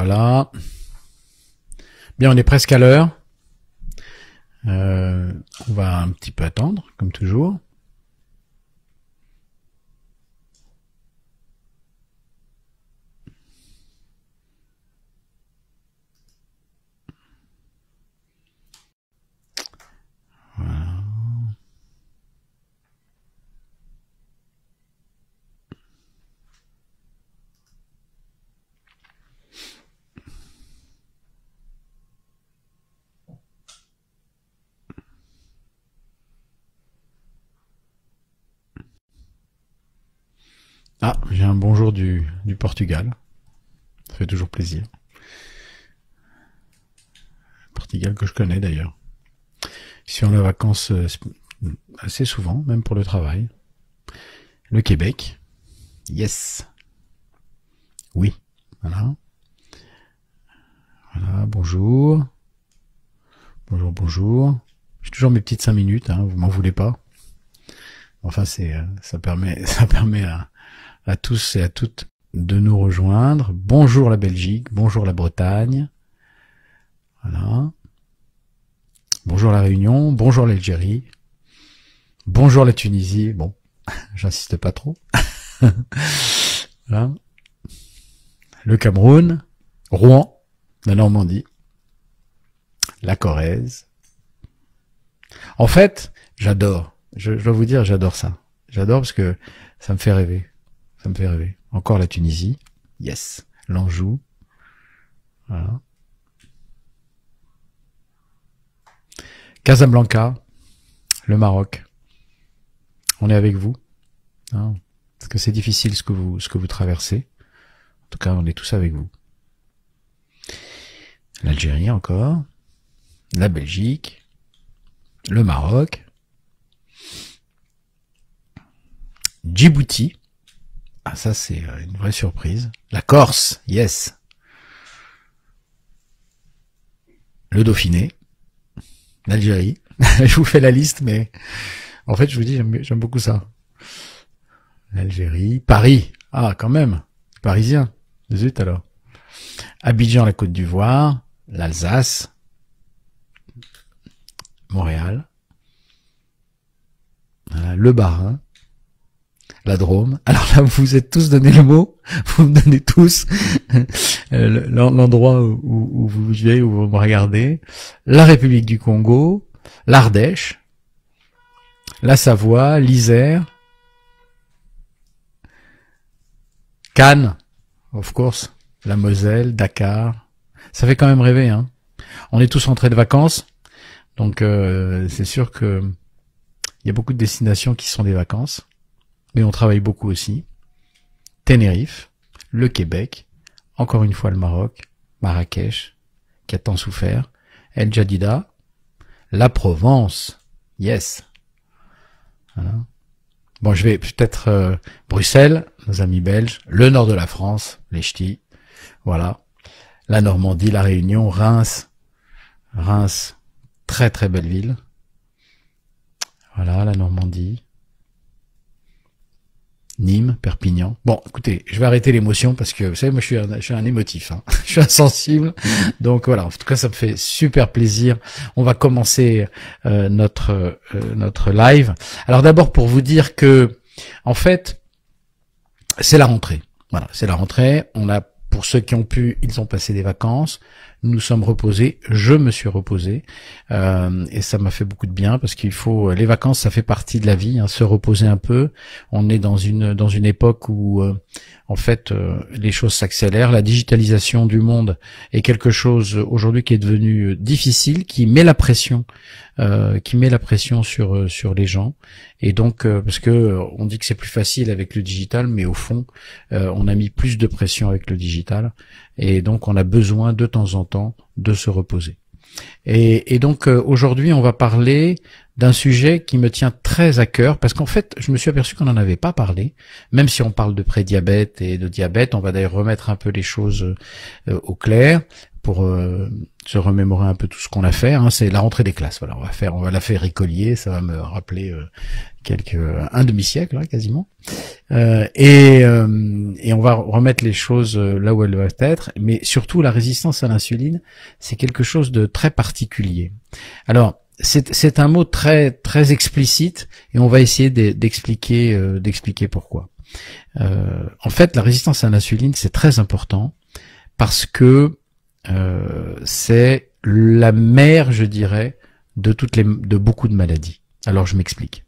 Voilà. Bien, on est presque à l'heure. Euh, on va un petit peu attendre, comme toujours. Ah, j'ai un bonjour du, Portugal. Ça fait toujours plaisir. Portugal que je connais d'ailleurs. Sur on a vacances euh, assez souvent, même pour le travail. Le Québec. Yes. Oui. Voilà. Voilà, bonjour. Bonjour, bonjour. J'ai toujours mes petites cinq minutes, hein, vous m'en voulez pas. Enfin, c'est, euh, ça permet, ça permet à, à tous et à toutes de nous rejoindre. Bonjour la Belgique, bonjour la Bretagne. Voilà. Bonjour la Réunion, bonjour l'Algérie. Bonjour la Tunisie. Bon, j'insiste pas trop. Le Cameroun, Rouen, la Normandie, la Corrèze. En fait, j'adore. Je, je dois vous dire, j'adore ça. J'adore parce que ça me fait rêver. Ça me fait rêver. Encore la Tunisie. Yes. L'Anjou. Voilà. Casablanca, le Maroc. On est avec vous. Hein, parce que c'est difficile ce que vous ce que vous traversez. En tout cas, on est tous avec vous. L'Algérie encore, la Belgique, le Maroc, Djibouti, ah ça c'est euh, une vraie surprise. La Corse, yes. Le Dauphiné, l'Algérie. je vous fais la liste, mais en fait je vous dis j'aime beaucoup ça. L'Algérie, Paris. Ah quand même, parisien. Zut alors. Abidjan, la Côte d'Ivoire, l'Alsace, Montréal, le Barin, Drôme. Alors là, vous êtes tous donné le mot, vous me donnez tous euh, l'endroit où, vous vivez, où vous me regardez. La République du Congo, l'Ardèche, la Savoie, l'Isère, Cannes, of course, la Moselle, Dakar. Ça fait quand même rêver, hein. On est tous rentrés de vacances, donc euh, c'est sûr que il y a beaucoup de destinations qui sont des vacances on travaille beaucoup aussi. Tenerife, le Québec, encore une fois le Maroc, Marrakech, qui a tant souffert, El Jadida, la Provence, yes. Bon, je vais peut-être euh, Bruxelles, nos amis belges, le nord de la France, les ch'tis, voilà. La Normandie, la Réunion, Reims, Reims, très très belle ville. Voilà, la Normandie. Nîmes, Perpignan. Bon, écoutez, je vais arrêter l'émotion parce que vous savez, moi je suis un, je suis un émotif, hein. je suis insensible. Donc voilà, en tout cas, ça me fait super plaisir. On va commencer euh, notre euh, notre live. Alors d'abord pour vous dire que, en fait, c'est la rentrée. Voilà, c'est la rentrée. On a pour ceux qui ont pu, ils ont passé des vacances. Nous sommes reposés, je me suis reposé euh, et ça m'a fait beaucoup de bien parce qu'il faut euh, les vacances, ça fait partie de la vie, hein, se reposer un peu. On est dans une dans une époque où euh, en fait les choses s'accélèrent, la digitalisation du monde est quelque chose aujourd'hui qui est devenu difficile, qui met la pression euh, qui met la pression sur euh, sur les gens. Et donc euh, parce que on dit que c'est plus facile avec le digital, mais au fond, on a mis plus de pression avec le digital. Et donc on a besoin de temps en temps de se reposer. Et, donc aujourd'hui, on va parler d'un sujet qui me tient très à cœur parce qu'en fait, je me suis aperçu qu'on n'en avait pas parlé, même si on parle de prédiabète et de diabète, on va d'ailleurs remettre un peu les choses au clair pour se remémorer un peu tout ce qu'on a fait. Hein. c'est la rentrée des classes. Voilà, on va faire, on va la faire écolier. Ça va me rappeler euh, quelques un demi-siècle hein, quasiment. Euh, et, euh, et on va remettre les choses là où elles doivent être. Mais surtout, la résistance à l'insuline, c'est quelque chose de très particulier. Alors, c'est un mot très très explicite et on va essayer d'expliquer d'expliquer pourquoi. en fait, la résistance à l'insuline, c'est très important parce que euh, c'est la mère, je dirais, de toutes les, de beaucoup de maladies. Alors je m'explique.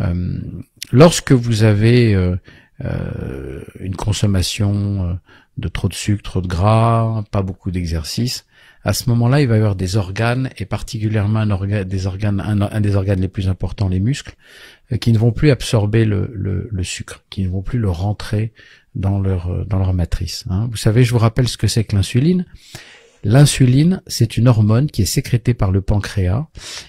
Euh, lorsque vous avez euh, une consommation de trop de sucre, trop de gras, pas beaucoup d'exercice, à ce moment-là, il va y avoir des organes et particulièrement un des organes, des organes les plus importants, les muscles, qui ne vont plus absorber le, le sucre, qui ne vont plus le rentrer dans leur euh, dans leur matrice. Hein. Vous savez, je vous rappelle ce que c'est que l'insuline. L'insuline, c'est une hormone qui est sécrétée par le pancréas,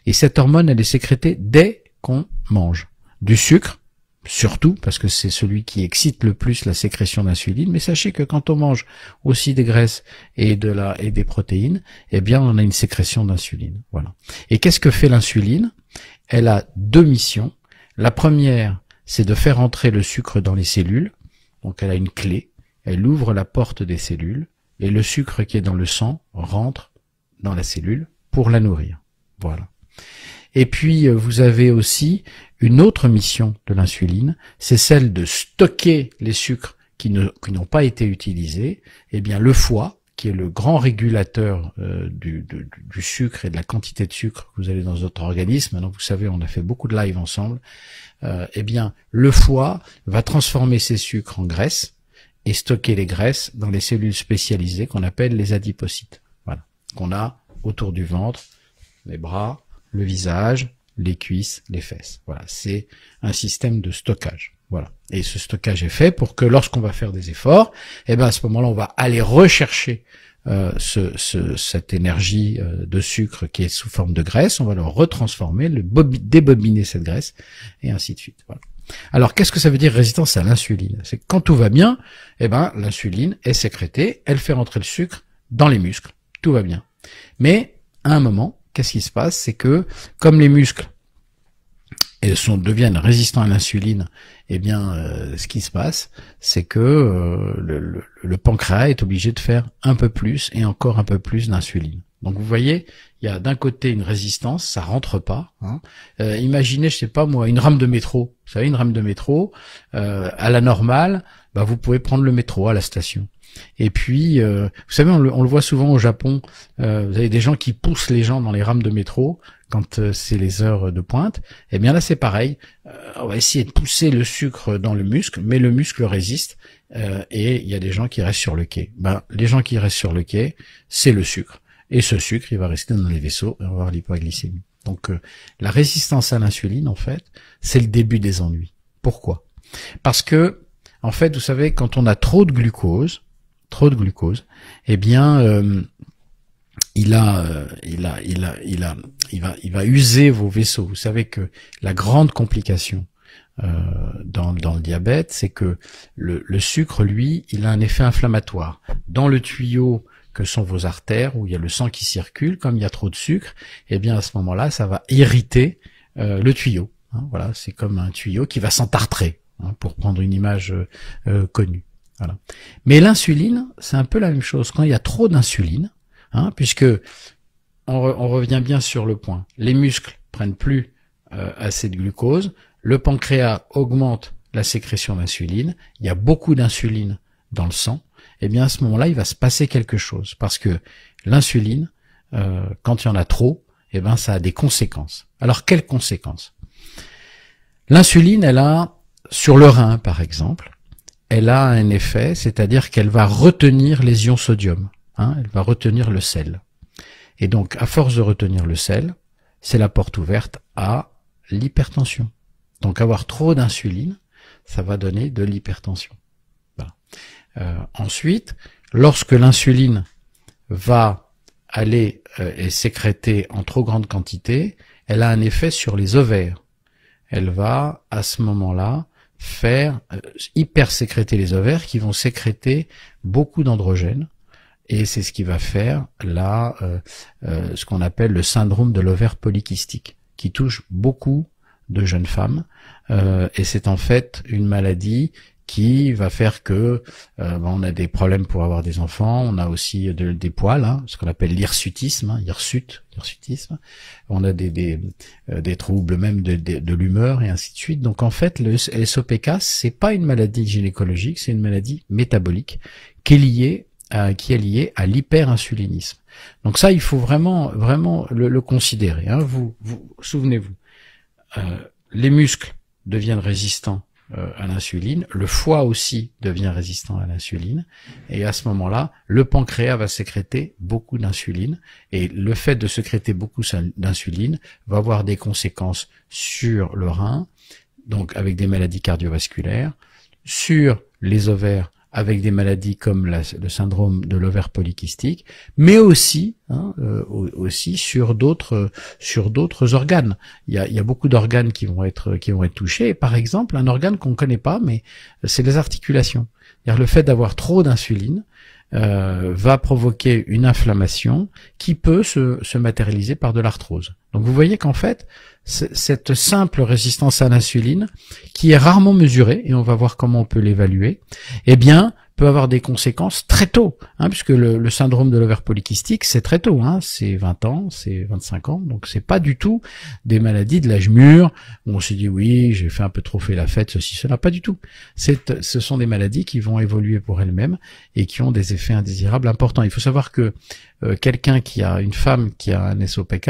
et cette hormone, elle est sécrétée dès qu'on mange du sucre, surtout parce que c'est celui qui excite le plus la sécrétion d'insuline. Mais sachez que quand on mange aussi des graisses et de la et des protéines, eh bien, on a une sécrétion d'insuline. Voilà. Et qu'est-ce que fait l'insuline Elle a deux missions. La première, c'est de faire entrer le sucre dans les cellules donc elle a une clé, elle ouvre la porte des cellules et le sucre qui est dans le sang rentre dans la cellule pour la nourrir. Voilà. Et puis euh, vous avez aussi une autre mission de l'insuline, c'est celle de stocker les sucres qui n'ont pas été utilisés. Eh bien le foie qui est le grand régulateur euh, du, sucre et de la quantité de sucre que vous avez dans votre organisme. Donc vous savez, on a fait beaucoup de live ensemble. Euh, eh bien, le foie va transformer ces sucres en graisse et stocker les graisses dans les cellules spécialisées qu'on appelle les adipocytes. Voilà, qu'on a autour du ventre, les bras, le visage, les cuisses, les fesses. Voilà, c'est un système de stockage. Voilà. Et ce stockage est fait pour que lorsqu'on va faire des efforts, eh ben à ce moment-là, on va aller rechercher euh, cette énergie euh, de sucre qui est sous forme de graisse, on va le retransformer, le débobiner cette graisse, et ainsi de suite. Alors qu'est-ce que ça veut dire résistance à l'insuline C'est quand tout va bien, eh ben l'insuline est sécrétée, elle fait rentrer le sucre dans les muscles, tout va bien. Mais à un moment, qu'est-ce qui se passe C'est que comme les muscles et sont, deviennent résistantes à l'insuline, eh bien, euh, ce qui se passe, c'est que euh, le, pancréas est obligé de faire un peu plus et encore un peu plus d'insuline. Donc vous voyez, il y a d'un côté une résistance, ça rentre pas. Hein. Euh, imaginez, je sais pas moi, une rame de métro. Vous savez, une rame de métro à la normale, bah, vous pouvez prendre le métro à la station. Et puis, vous savez, on le, on le, voit souvent au Japon. vous avez des gens qui poussent les gens dans les rames de métro quand euh, c'est les heures de pointe, eh bien là c'est pareil. Euh, on va essayer de pousser le sucre dans le muscle, mais le muscle résiste euh, et il y a des gens qui restent sur le quai. Ben, les gens qui restent sur le quai, c'est le sucre. Et ce sucre, il va rester dans les vaisseaux et on va avoir l'hypoaglycémie. Donc la résistance à l'insuline, en fait, c'est le début des ennuis. Pourquoi Parce que, en fait, vous savez, quand on a trop de glucose, trop de glucose, eh bien, il a, euh, il a, il a, il a, il va, il va user vos vaisseaux. Vous savez que la grande complication euh, dans, le diabète, c'est que le, sucre, lui, il a un effet inflammatoire. Dans le tuyau que sont vos artères, où il y a le sang qui circule, comme il y a trop de sucre, eh bien à ce moment-là, ça va irriter euh, le tuyau. Hein. voilà, c'est comme un tuyau qui va s'entartrer, hein, pour prendre une image connue. Mais l'insuline, c'est un peu la même chose. Quand il y a trop d'insuline, hein, puisque on, revient bien sur le point. Les muscles prennent plus euh, assez de glucose, le pancréas augmente la sécrétion d'insuline, il y a beaucoup d'insuline dans le sang, et eh bien à ce moment-là, il va se passer quelque chose parce que l'insuline, euh, quand il y en a trop, eh ben, ça a des conséquences. Alors quelles conséquences L'insuline, elle a sur le rein par exemple, elle a un effet, c'est-à-dire qu'elle va retenir les ions sodium. Hein, elle va retenir le sel. Et donc, à force de retenir le sel, c'est la porte ouverte à l'hypertension. Donc, avoir trop d'insuline, ça va donner de l'hypertension. Euh, ensuite, lorsque l'insuline va aller et euh, sécréter en trop grande quantité, elle a un effet sur les ovaires. Elle va, à ce moment-là, faire euh, hyper sécréter les ovaires qui vont sécréter beaucoup d'androgènes et c'est ce qui va faire là euh, euh, ce qu'on appelle le syndrome de l'ovaire polykystique, qui touche beaucoup de jeunes femmes. Euh, et c'est en fait une maladie qui va faire que ben, on a des problèmes pour avoir des enfants, on a aussi des poils, hein, ce qu'on appelle l'hirsutisme, hein, On a des, des, troubles même de, l'humeur et ainsi de suite. Donc en fait, le SOPK, c'est pas une maladie gynécologique, c'est une maladie métabolique qui est liée euh, qui est lié à l'hyperinsulinisme. Donc ça, il faut vraiment, vraiment le, considérer. Hein. Vous, souvenez-vous, euh, les muscles deviennent résistants euh, à l'insuline, le foie aussi devient résistant à l'insuline, et à ce moment-là, le pancréas va sécréter beaucoup d'insuline, et le fait de sécréter beaucoup d'insuline va avoir des conséquences sur le rein, donc avec des maladies cardiovasculaires, sur les ovaires avec des maladies comme le syndrome de l'ovaire polykystique, mais aussi hein, euh, aussi sur d'autres sur d'autres organes. Il y a, beaucoup d'organes qui vont être qui vont être touchés. Par exemple, un organe qu'on connaît pas, mais c'est les articulations. le fait d'avoir trop d'insuline euh, va provoquer une inflammation qui peut se, se matérialiser par de l'arthrose. Donc vous voyez qu'en fait, cette simple résistance à l'insuline, qui est rarement mesurée, et on va voir comment on peut l'évaluer, eh bien, peut avoir des conséquences très tôt, hein, puisque le, syndrome de l'ovaire polykystique, c'est très tôt, hein, c'est 20 ans, c'est 25 ans, donc c'est pas du tout des maladies de l'âge mûr, où on se dit oui, j'ai fait un peu trop fait la fête, ceci, cela, pas du tout. ce sont des maladies qui vont évoluer pour elles-mêmes et qui ont des effets indésirables importants. Il faut savoir que euh, quelqu'un qui a une femme qui a un SOPK,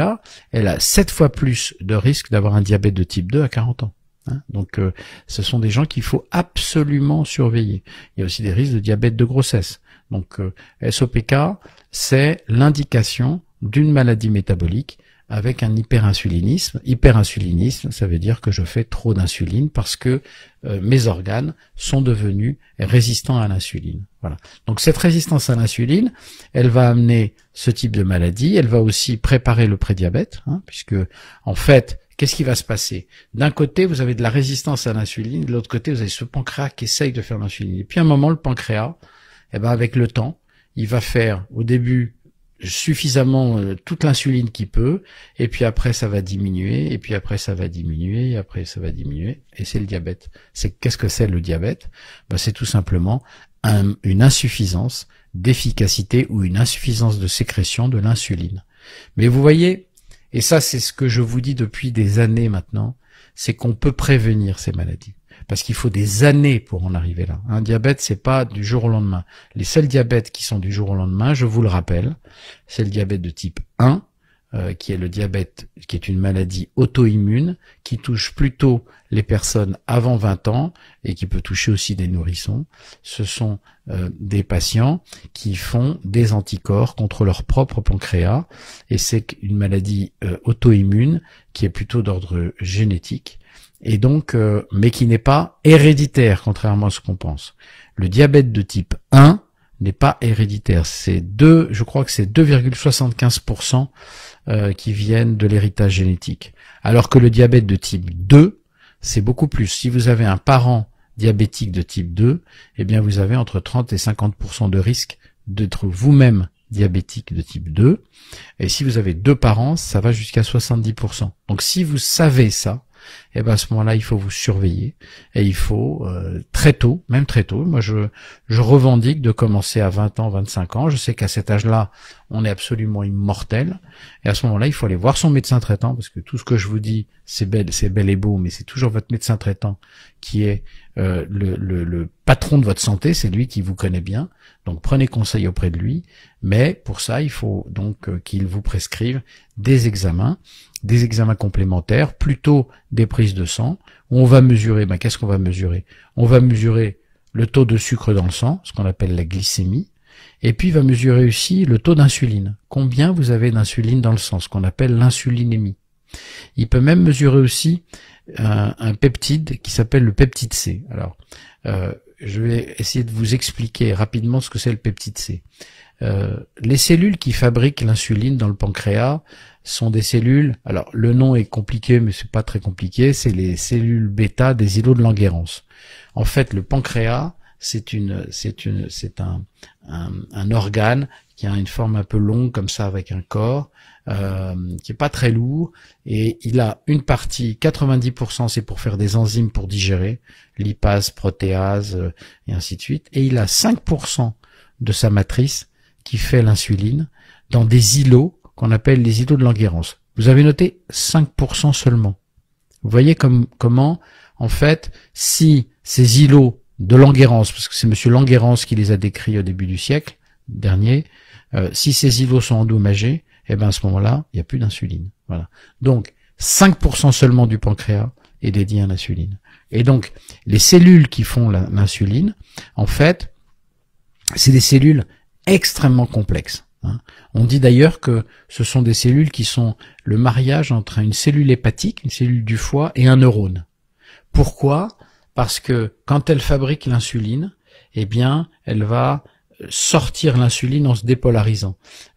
elle a sept fois plus de risque d'avoir un diabète de type 2 à 40 ans. Hein. Donc euh, ce sont des gens qu'il faut absolument surveiller. Il y a aussi des risques de diabète de grossesse. Donc euh, SOPK, c'est l'indication d'une maladie métabolique avec un hyperinsulinisme. Hyperinsulinisme, ça veut dire que je fais trop d'insuline parce que euh, mes organes sont devenus résistants à l'insuline. Voilà. Donc cette résistance à l'insuline, elle va amener ce type de maladie. Elle va aussi préparer le prédiabète, hein, puisque en fait, qu'est-ce qui va se passer D'un côté, vous avez de la résistance à l'insuline, de l'autre côté, vous avez ce pancréas qui essaye de faire l'insuline. Et puis à un moment, le pancréas, eh ben avec le temps, il va faire au début suffisamment euh, toute l'insuline qui peut, et puis après ça va diminuer, et puis après ça va diminuer, et après ça va diminuer, et c'est le diabète. C'est qu'est-ce que c'est le diabète ben, C'est tout simplement une insuffisance d'efficacité ou une insuffisance de sécrétion de l'insuline. Mais vous voyez, et ça c'est ce que je vous dis depuis des années maintenant, c'est qu'on peut prévenir ces maladies parce qu'il faut des années pour en arriver là. Un diabète, c'est pas du jour au lendemain. Les seuls diabètes qui sont du jour au lendemain, je vous le rappelle, c'est le diabète de type 1, euh, qui est le diabète, qui est une maladie auto-immune, qui touche plutôt les personnes avant 20 ans et qui peut toucher aussi des nourrissons. Ce sont euh, des patients qui font des anticorps contre leur propre pancréas et c'est une maladie euh, auto-immune qui est plutôt d'ordre génétique et donc euh, mais qui n'est pas héréditaire contrairement à ce qu'on pense. Le diabète de type 1 n'est pas héréditaire. C'est deux, je crois que c'est 2,75% euh, qui viennent de l'héritage génétique. Alors que le diabète de type 2, c'est beaucoup plus. Si vous avez un parent diabétique de type 2, eh bien vous avez entre 30 et 50% de risque d'être vous-même diabétique de type 2. Et si vous avez deux parents, ça va jusqu'à 70%. Donc si vous savez ça, et eh ben à ce moment-là, il faut vous surveiller et il faut euh, très tôt, même très tôt. Moi, je, revendique de commencer à 20 ans, 25 ans. Je sais qu'à cet âge-là, on est absolument immortel. Et à ce moment-là, il faut aller voir son médecin traitant parce que tout ce que je vous dis, c'est bel, c'est bel et beau, mais c'est toujours votre médecin traitant qui est euh, le, patron de votre santé. C'est lui qui vous connaît bien. Donc prenez conseil auprès de lui. Mais pour ça, il faut donc euh, qu'il vous prescrive des examens des examens complémentaires, plutôt des prises de sang. Où on va mesurer, ben, qu'est-ce qu'on va mesurer On va mesurer le taux de sucre dans le sang, ce qu'on appelle la glycémie, et puis il va mesurer aussi le taux d'insuline. Combien vous avez d'insuline dans le sang, ce qu'on appelle l'insulinémie. Il peut même mesurer aussi euh, un, peptide qui s'appelle le peptide C. Alors, euh, je vais essayer de vous expliquer rapidement ce que c'est le peptide C. Euh, les cellules qui fabriquent l'insuline dans le pancréas sont des cellules. Alors le nom est compliqué, mais c'est pas très compliqué. C'est les cellules bêta des îlots de Langerhans. En fait, le pancréas, c'est c'est un, organe qui a une forme un peu longue comme ça avec un corps euh, qui est pas très lourd et il a une partie 90% c'est pour faire des enzymes pour digérer lipase, protéase euh, et ainsi de suite et il a 5% de sa matrice qui fait l'insuline dans des îlots qu'on appelle les îlots de l'Enguerrance. Vous avez noté 5% seulement. Vous voyez comme, comment, en fait, si ces îlots de l'enguerrance, parce que c'est Monsieur L'Enguerrance qui les a décrits au début du siècle dernier, euh, si ces îlots sont endommagés, eh ben à ce moment-là, il n'y a plus d'insuline. Voilà. Donc 5% seulement du pancréas est dédié à l'insuline. Et donc les cellules qui font l'insuline, en fait, c'est des cellules extrêmement complexes. Hein. On dit d'ailleurs que ce sont des cellules qui sont le mariage entre une cellule hépatique, une cellule du foie, et un neurone. Pourquoi Parce que quand elle fabrique l'insuline, eh bien, elle va sortir l'insuline en se dépolarisant.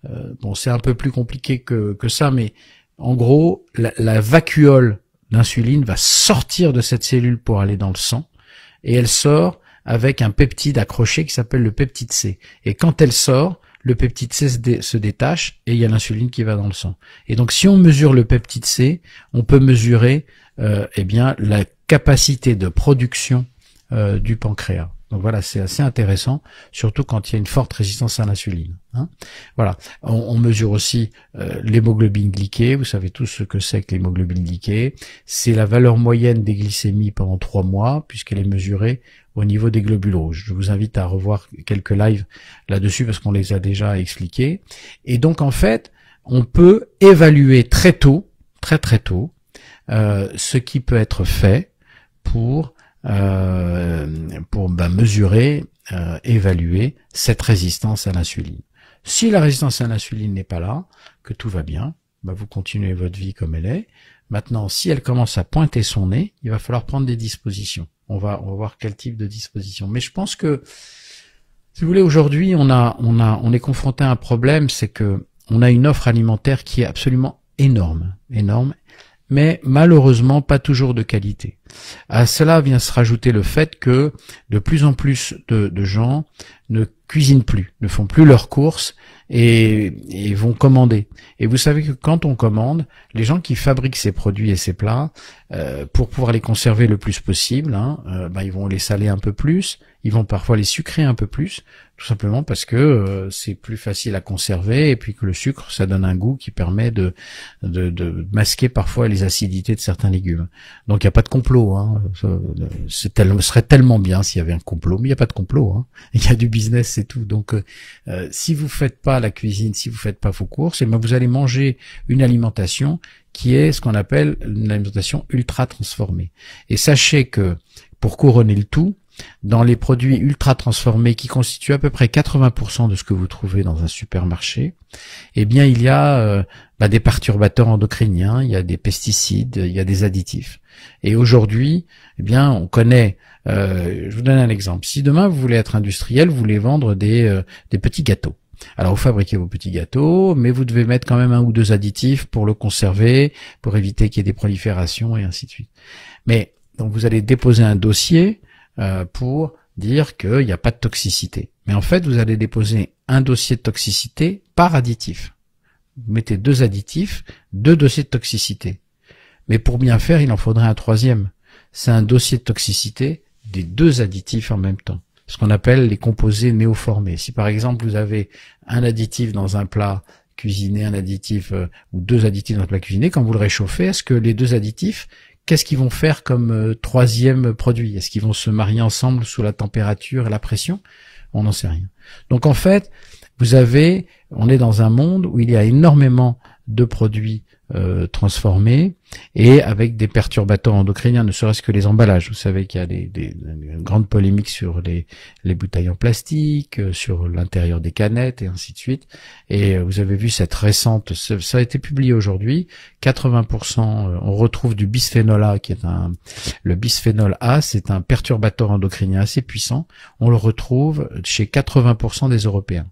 Euh, bon, c'est un peu plus compliqué que, ça, mais en gros, la vacuole d'insuline va sortir de cette cellule pour aller dans le sang, et elle sort avec un peptide accroché qui s'appelle le peptide C. Et quand elle sort, le peptide C se, détache et il y a l'insuline qui va dans le sang. Et donc si on mesure le peptide C, on peut mesurer euh, eh bien la capacité de production euh, du pancréas. Donc voilà, c'est assez intéressant, surtout quand il y a une forte résistance à l'insuline. Hein. voilà, on, mesure aussi euh, l'hémoglobine glyquée. Vous savez tous ce que c'est que l'hémoglobine glyquée. C'est la valeur moyenne des glycémies pendant trois mois, puisqu'elle est mesurée au niveau des globules rouges. Je vous invite à revoir quelques lives là-dessus parce qu'on les a déjà expliqués. Et donc en fait, on peut évaluer très tôt, très très tôt, euh, ce qui peut être fait pour euh, pour ben, mesurer, euh, évaluer cette résistance à l'insuline. Si la résistance à l'insuline n'est pas là, que tout va bien, ben, vous continuez votre vie comme elle est. Maintenant, si elle commence à pointer son nez, il va falloir prendre des dispositions. On va, voir quel type de disposition. Mais je pense que, si vous voulez, aujourd'hui, on a, on a, on est confronté à un problème, c'est que on a une offre alimentaire qui est absolument énorme, énorme, mais malheureusement pas toujours de qualité. À cela vient se rajouter le fait que de plus en plus de, gens ne cuisinent plus, ne font plus leurs courses et, vont commander. Et vous savez que quand on commande, les gens qui fabriquent ces produits et ces plats, euh, pour pouvoir les conserver le plus possible, hein, euh, bah, ils vont les saler un peu plus, ils vont parfois les sucrer un peu plus, tout simplement parce que euh, c'est plus facile à conserver et puis que le sucre, ça donne un goût qui permet de, de, masquer parfois les acidités de certains légumes. Donc il n'y a pas de complot. Hein. Ce serait tellement bien s'il y avait un complot, mais il n'y a pas de complot. Hein. Il y a du business, c'est tout. Donc euh, euh, si vous faites pas la cuisine, si vous faites pas vos courses, et eh ben, vous allez manger une alimentation qui est ce qu'on appelle une alimentation ultra transformée. Et sachez que pour couronner le tout, dans les produits ultra transformés qui constituent à peu près 80% de ce que vous trouvez dans un supermarché, eh bien il y a euh, bah, des perturbateurs endocriniens, il y a des pesticides, il y a des additifs. Et aujourd'hui, eh bien on connaît. Euh, je vous donne un exemple. Si demain vous voulez être industriel, vous voulez vendre des, euh, des petits gâteaux. Alors vous fabriquez vos petits gâteaux, mais vous devez mettre quand même un ou deux additifs pour le conserver, pour éviter qu'il y ait des proliférations et ainsi de suite. Mais donc vous allez déposer un dossier euh, pour dire qu'il n'y a pas de toxicité. Mais en fait, vous allez déposer un dossier de toxicité par additif. Vous mettez deux additifs, deux dossiers de toxicité. Mais pour bien faire, il en faudrait un troisième. C'est un dossier de toxicité des deux additifs en même temps. Ce qu'on appelle les composés néoformés. Si par exemple vous avez un additif dans un plat cuisiné, un additif euh, ou deux additifs dans un plat cuisiné, quand vous le réchauffez, est-ce que les deux additifs qu'est-ce qu'ils vont faire comme euh, troisième produit Est-ce qu'ils vont se marier ensemble sous la température et la pression On n'en sait rien. Donc en fait, vous avez, on est dans un monde où il y a énormément de produits euh, transformés et avec des perturbateurs endocriniens, ne serait-ce que les emballages. Vous savez qu'il y a des, des, une grande polémique sur les, les bouteilles en plastique, euh, sur l'intérieur des canettes et ainsi de suite. Et euh, vous avez vu cette récente, ça a été publié aujourd'hui, 80%, on retrouve du bisphénol A, qui est un, le bisphénol A, c'est un perturbateur endocrinien assez puissant. On le retrouve chez 80% des Européens.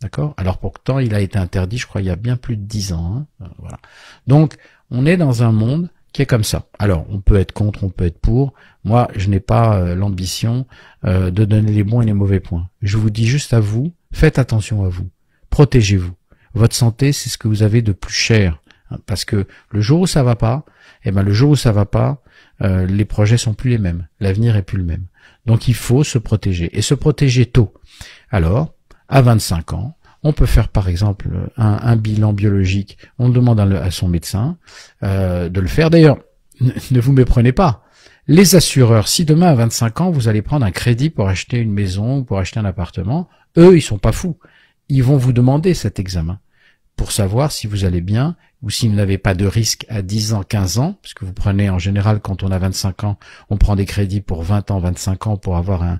D'accord Alors pourtant, il a été interdit, je crois, il y a bien plus de dix ans. Hein. Euh, voilà. Donc, on est dans un monde qui est comme ça. Alors, on peut être contre, on peut être pour. Moi, je n'ai pas euh, l'ambition euh, de donner les bons et les mauvais points. Je vous dis juste à vous, faites attention à vous. Protégez-vous. Votre santé, c'est ce que vous avez de plus cher. Hein, parce que le jour où ça va pas, et eh ben le jour où ça va pas, les projets sont plus les mêmes, l'avenir est plus le même. Donc il faut se protéger et se protéger tôt. Alors, à 25 ans, on peut faire par exemple un, bilan biologique. On demande à son médecin euh, de le faire. D'ailleurs, ne vous méprenez pas. Les assureurs, si demain à 25 ans, vous allez prendre un crédit pour acheter une maison, ou pour acheter un appartement, eux, ils sont pas fous. Ils vont vous demander cet examen pour savoir si vous allez bien ou si vous n'avez pas de risque à 10 ans, 15 ans, puisque vous prenez en général quand on a 25 ans, on prend des crédits pour 20 ans, 25 ans pour avoir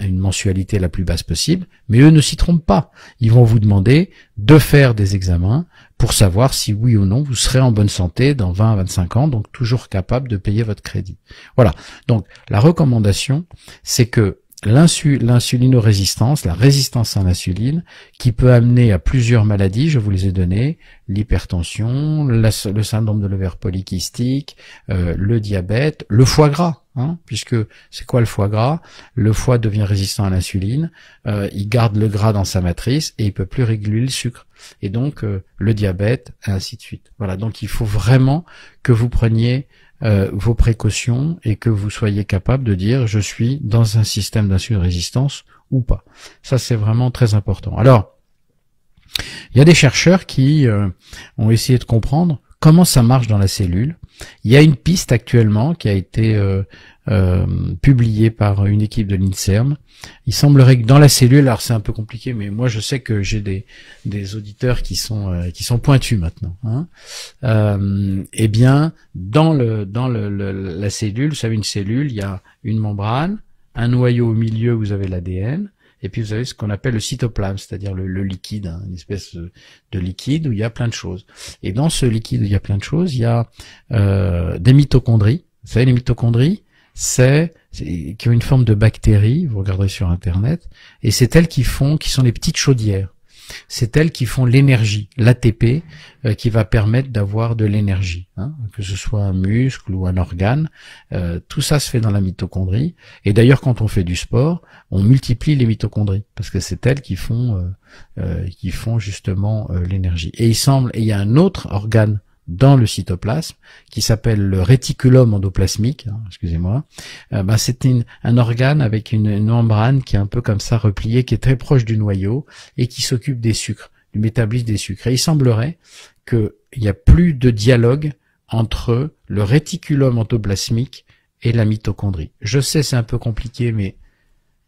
une mensualité la plus basse possible, mais eux ne s'y trompent pas. Ils vont vous demander de faire des examens pour savoir si oui ou non vous serez en bonne santé dans 20 à 25 ans, donc toujours capable de payer votre crédit. Voilà. Donc la recommandation, c'est que l'insulinorésistance, la résistance à l'insuline, qui peut amener à plusieurs maladies, je vous les ai données, l'hypertension, le syndrome de l'ovaire polykystique, euh, le diabète, le foie gras, hein, puisque c'est quoi le foie gras Le foie devient résistant à l'insuline, euh, il garde le gras dans sa matrice et il peut plus réguler le sucre. Et donc euh, le diabète, et ainsi de suite. Voilà, donc il faut vraiment que vous preniez euh, vos précautions et que vous soyez capable de dire je suis dans un système d'insuline résistance ou pas. Ça c'est vraiment très important. Alors, il y a des chercheurs qui euh, ont essayé de comprendre comment ça marche dans la cellule. Il y a une piste actuellement qui a été euh, euh, publié par une équipe de l'INSERM. Il semblerait que dans la cellule, alors c'est un peu compliqué, mais moi je sais que j'ai des, des auditeurs qui sont euh, qui sont pointus maintenant. Hein. Euh, eh bien, dans le dans le, la cellule, vous savez une cellule, il y a une membrane, un noyau au milieu, vous avez l'ADN. Et puis vous avez ce qu'on appelle le cytoplasme, c'est-à-dire le, liquide, hein, une espèce de liquide où il y a plein de choses. Et dans ce liquide où il y a plein de choses, il y a euh, des mitochondries. Vous savez, les mitochondries, c'est qui ont une forme de bactéries, vous regarderez sur internet, et c'est elles qui font, qui sont les petites chaudières. C'est elles qui font l'énergie, l'ATP, euh, qui va permettre d'avoir de l'énergie, hein, que ce soit un muscle ou un organe. Euh, tout ça se fait dans la mitochondrie. Et d'ailleurs, quand on fait du sport, on multiplie les mitochondries parce que c'est elles qui font, euh, qui font justement l'énergie. Et il semble, il y a un autre organe dans le cytoplasme, qui s'appelle le réticulum endoplasmique, hein, excusez-moi, euh, ben, c'est un organe avec une, membrane qui est un peu comme ça repliée, qui est très proche du noyau et qui s'occupe des sucres, du métabolisme des sucres. Et il semblerait qu'il n'y a plus de dialogue entre le réticulum endoplasmique et la mitochondrie. Je sais, c'est un peu compliqué, mais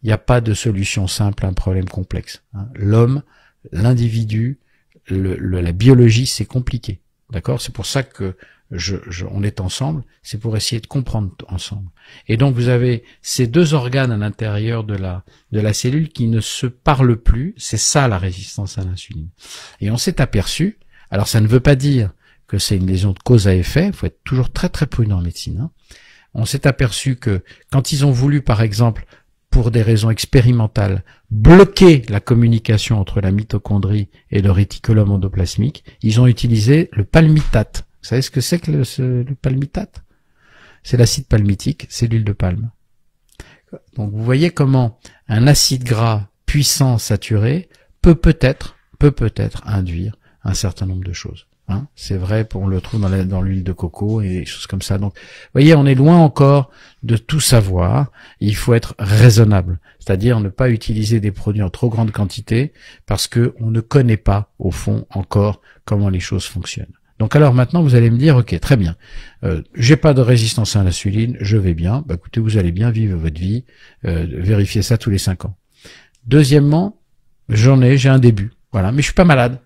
il n'y a pas de solution simple à un problème complexe. Hein. L'homme, l'individu, la biologie, c'est compliqué. D'accord C'est pour ça que je, je, on est ensemble, c'est pour essayer de comprendre ensemble. Et donc vous avez ces deux organes à l'intérieur de la, de la cellule qui ne se parlent plus, c'est ça la résistance à l'insuline. Et on s'est aperçu, alors ça ne veut pas dire que c'est une lésion de cause à effet, il faut être toujours très très prudent en médecine, hein. on s'est aperçu que quand ils ont voulu par exemple, pour des raisons expérimentales, bloquer la communication entre la mitochondrie et le réticulum endoplasmique, ils ont utilisé le palmitate. Vous savez ce que c'est que le, le palmitate C'est l'acide palmitique, c'est l'huile de palme. Donc vous voyez comment un acide gras puissant saturé peut peut-être peut peut-être induire un certain nombre de choses. Hein. c'est vrai, on le trouve dans, l'huile de coco et des choses comme ça. Donc, vous voyez, on est loin encore de tout savoir. Il faut être raisonnable, c'est-à-dire ne pas utiliser des produits en trop grande quantité parce que on ne connaît pas au fond encore comment les choses fonctionnent. Donc alors maintenant, vous allez me dire, ok, très bien, euh, j'ai pas de résistance à l'insuline, je vais bien. Bah, écoutez, vous allez bien, vivre votre vie, euh, vérifiez ça tous les cinq ans. Deuxièmement, j'en ai, j'ai un début, voilà, mais je suis pas malade.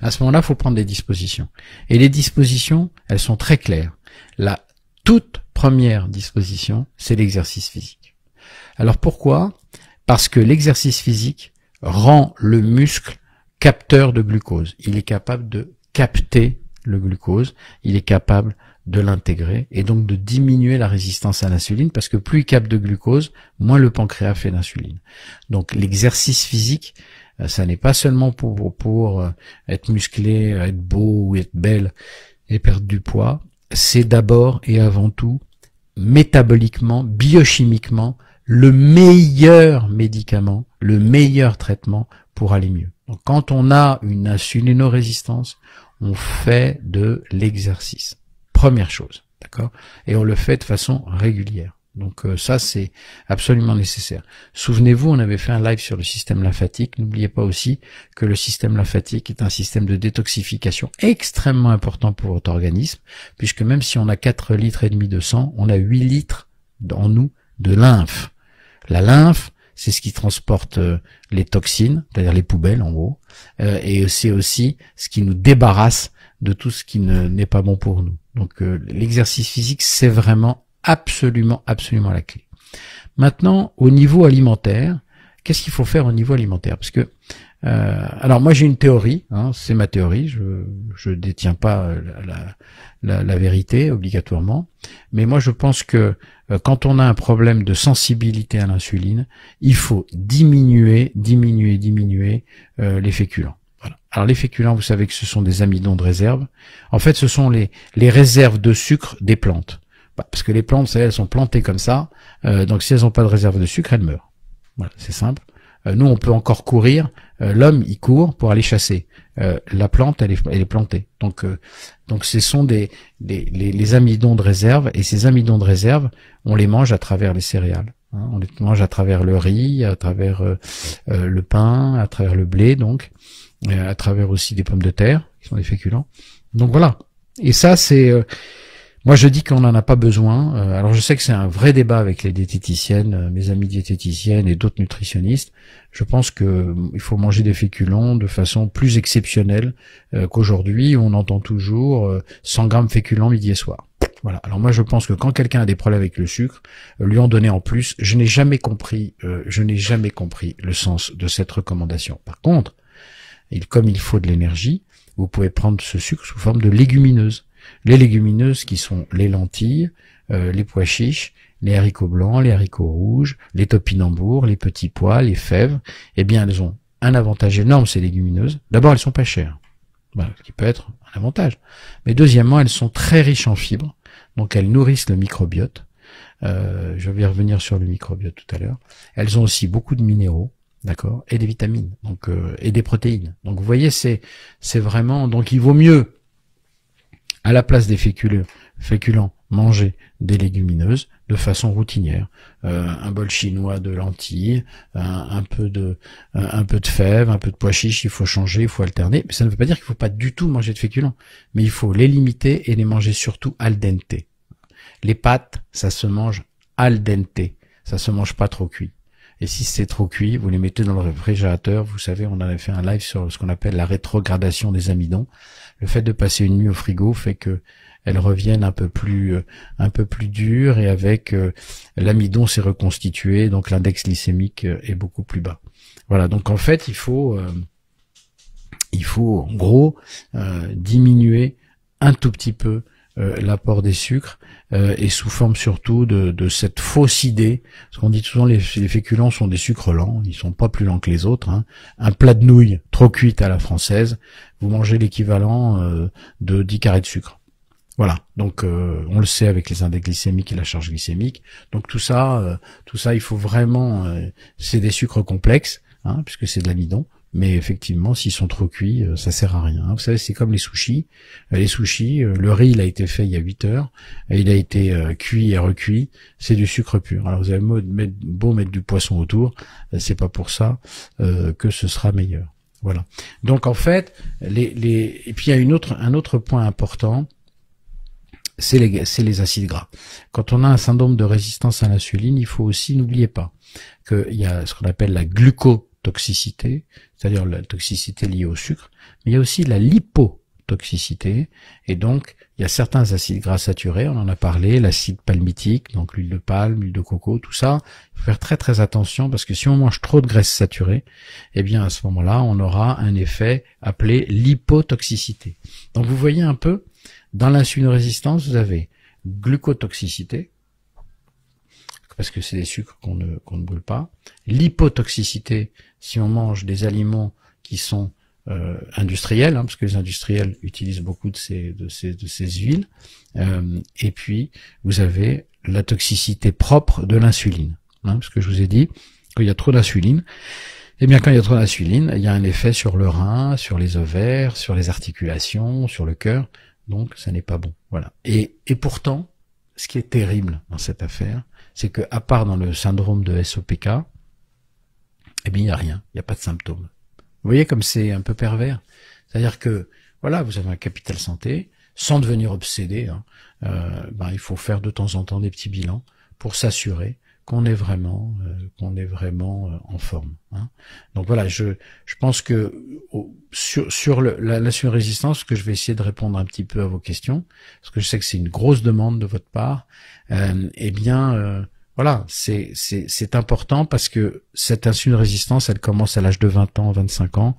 À ce moment-là, il faut prendre des dispositions. Et les dispositions, elles sont très claires. La toute première disposition, c'est l'exercice physique. Alors pourquoi Parce que l'exercice physique rend le muscle capteur de glucose. Il est capable de capter le glucose, il est capable de l'intégrer et donc de diminuer la résistance à l'insuline parce que plus il capte de glucose, moins le pancréas fait d'insuline. Donc l'exercice physique, euh, ça n'est pas seulement pour, pour euh, être musclé, être beau ou être belle et perdre du poids. C'est d'abord et avant tout, métaboliquement, biochimiquement, le meilleur médicament, le meilleur traitement pour aller mieux. Donc, quand on a une insulinorésistance, on fait de l'exercice. Première chose, d'accord Et on le fait de façon régulière. Donc euh, ça, c'est absolument nécessaire. Souvenez-vous, on avait fait un live sur le système lymphatique. N'oubliez pas aussi que le système lymphatique est un système de détoxification extrêmement important pour votre organisme, puisque même si on a 4 litres et demi de sang, on a 8 litres en nous de lymphe. La lymphe, c'est ce qui transporte euh, les toxines, c'est-à-dire les poubelles en gros, euh, et c'est aussi ce qui nous débarrasse de tout ce qui n'est pas bon pour nous. Donc l'exercice physique, c'est vraiment absolument, absolument la clé. Maintenant, au niveau alimentaire, qu'est-ce qu'il faut faire au niveau alimentaire Parce que, euh, alors moi j'ai une théorie, hein, c'est ma théorie, je ne détiens pas euh, la, vérité obligatoirement, mais moi je pense que euh, quand on a un problème de sensibilité à l'insuline, il faut diminuer, diminuer, diminuer les féculents. Alors les féculents, vous savez que ce sont des amidons de réserve. En fait, ce sont les, les réserves de sucre des plantes. Bah, parce que les plantes, elles sont plantées comme ça, euh, donc si elles n'ont pas de réserve de sucre, elles meurent. Voilà, c'est simple. Euh, nous, on peut encore courir. Euh, l'homme, il court pour aller chasser. la plante, elle est, elle est plantée. Donc, donc, ce sont des, des les, amidons de réserve, et ces amidons de réserve, on les mange à travers les céréales. Hein. on les mange à travers le riz, à travers le pain, à travers le blé, donc, à travers aussi des pommes de terre, qui sont des féculents. Donc voilà. Et ça, c'est moi, je dis qu'on n'en a pas besoin. Euh, alors, je sais que c'est un vrai débat avec les diététiciennes, euh, mes amis diététiciennes et d'autres nutritionnistes. Je pense que hum, il faut manger des féculents de façon plus exceptionnelle euh, qu'aujourd'hui. où On entend toujours 100 grammes féculents midi et soir. Voilà. Alors moi, je pense que quand quelqu'un a des problèmes avec le sucre, lui en donner en plus. Je n'ai jamais compris, je n'ai jamais compris le sens de cette recommandation. Par contre, comme il faut de l'énergie, vous pouvez prendre ce sucre sous forme de légumineuse les légumineuses qui sont les lentilles, euh, les pois chiches, les haricots blancs, les haricots rouges, les topinambours, les petits pois, les fèves, eh bien elles ont un avantage énorme ces légumineuses. D'abord elles sont pas chères, ce qui peut être un avantage. Mais deuxièmement elles sont très riches en fibres, donc elles nourrissent le microbiote. Euh, je vais revenir sur le microbiote tout à l'heure. Elles ont aussi beaucoup de minéraux, d'accord, et des vitamines, donc euh, et des protéines. Donc vous voyez c'est c'est vraiment donc il vaut mieux à la place des féculents, manger des légumineuses de façon routinière. Euh, un bol chinois de lentilles, un, peu de un, peu de fèves, un peu de pois chiches, il faut changer, il faut alterner. Mais ça ne veut pas dire qu'il faut pas du tout manger de féculents, mais il faut les limiter et les manger surtout al dente. Les pâtes, ça se mange al dente, ça se mange pas trop cuit. Et si c'est trop cuit, vous les mettez dans le réfrigérateur. Vous savez, on avait fait un live sur ce qu'on appelle la rétrogradation des amidons le fait de passer une nuit au frigo fait que elles reviennent un peu plus euh, un peu plus dures et avec euh, l'amidon s'est reconstitué donc l'index glycémique euh, est beaucoup plus bas. Voilà, donc en fait, il faut il faut en gros diminuer un tout petit peu l'apport des sucres et sous forme surtout de, cette fausse idée, parce qu'on dit souvent les, les, féculents sont des sucres lents, ils sont pas plus lents que les autres. Hein. Un plat de nouilles trop cuite à la française, vous mangez l'équivalent euh, de 10 carrés de sucre. Voilà. Donc euh, on le sait avec les index glycémiques et la charge glycémique. Donc tout ça, euh, tout ça, il faut vraiment. c'est des sucres complexes, hein, puisque c'est de l'amidon. Mais effectivement, s'ils sont trop cuits, ça sert à rien. Vous savez, c'est comme les sushis. Les sushis, le riz, il a été fait il y a 8 heures, et il a été cuit et recuit. C'est du sucre pur. Alors vous avez beau mettre, beau mettre du poisson autour, c'est pas pour ça que ce sera meilleur. Voilà. Donc en fait, les, les... et puis il y a une autre, un autre point important, c'est les, acides gras. Quand on a un syndrome de résistance à l'insuline, il faut aussi, n'oublier pas, qu'il y a ce qu'on appelle la glucotoxicité, c'est-à-dire la toxicité liée au sucre, mais il y a aussi la lipotoxicité, et donc il y a certains acides gras saturés, on en a parlé, l'acide palmitique, donc l'huile de palme, l'huile de coco, tout ça. Il faut faire très très attention parce que si on mange trop de graisses saturées, eh bien à ce moment-là, on aura un effet appelé l'hypotoxicité. Donc vous voyez un peu, dans résistance, vous avez glucotoxicité, parce que c'est des sucres qu'on ne brûle pas. L'hypotoxicité, si on mange des aliments qui sont euh, industriels, hein, parce que les industriels utilisent beaucoup de ces, de ces, huiles. Euh, et puis, vous avez la toxicité propre de l'insuline, hein, parce que je vous ai dit qu'il y a trop d'insuline. Eh bien, quand il y a trop d'insuline, il y a un effet sur le rein, sur les ovaires, sur les articulations, sur le cœur. Donc, ça n'est pas bon. Voilà. Et, et pourtant, ce qui est terrible dans cette affaire, c'est que, à part dans le syndrome de SOPK, eh bien, il n'y a rien. Il n'y a pas de symptômes. Vous voyez comme c'est un peu pervers. C'est-à-dire que voilà, vous avez un capital santé, sans devenir obsédé. Hein, euh, ben, il faut faire de temps en temps des petits bilans pour s'assurer qu'on est vraiment euh, qu'on est vraiment euh, en forme. Hein. Donc voilà, je je pense que sur le, la, la surrésistance, que je vais essayer de répondre un petit peu à vos questions, parce que je sais que c'est une grosse demande de votre part. Euh, eh bien, voilà, c'est important parce que cette insuline résistance, elle commence à l'âge de 20 ans, 25 ans,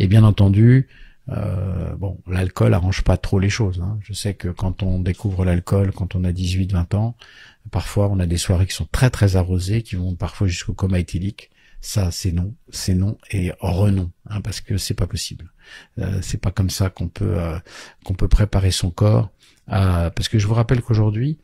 et bien entendu, euh, bon, l'alcool arrange pas trop les choses. Hein. Je sais que quand on découvre l'alcool, quand on a 18-20 ans, parfois on a des soirées qui sont très très arrosées, qui vont parfois jusqu'au coma éthylique. Ça, c'est non, c'est non et renom, hein, parce que c'est pas possible. Euh, c'est pas comme ça qu'on peut euh, qu'on peut préparer son corps euh, parce que je vous rappelle qu'aujourd'hui,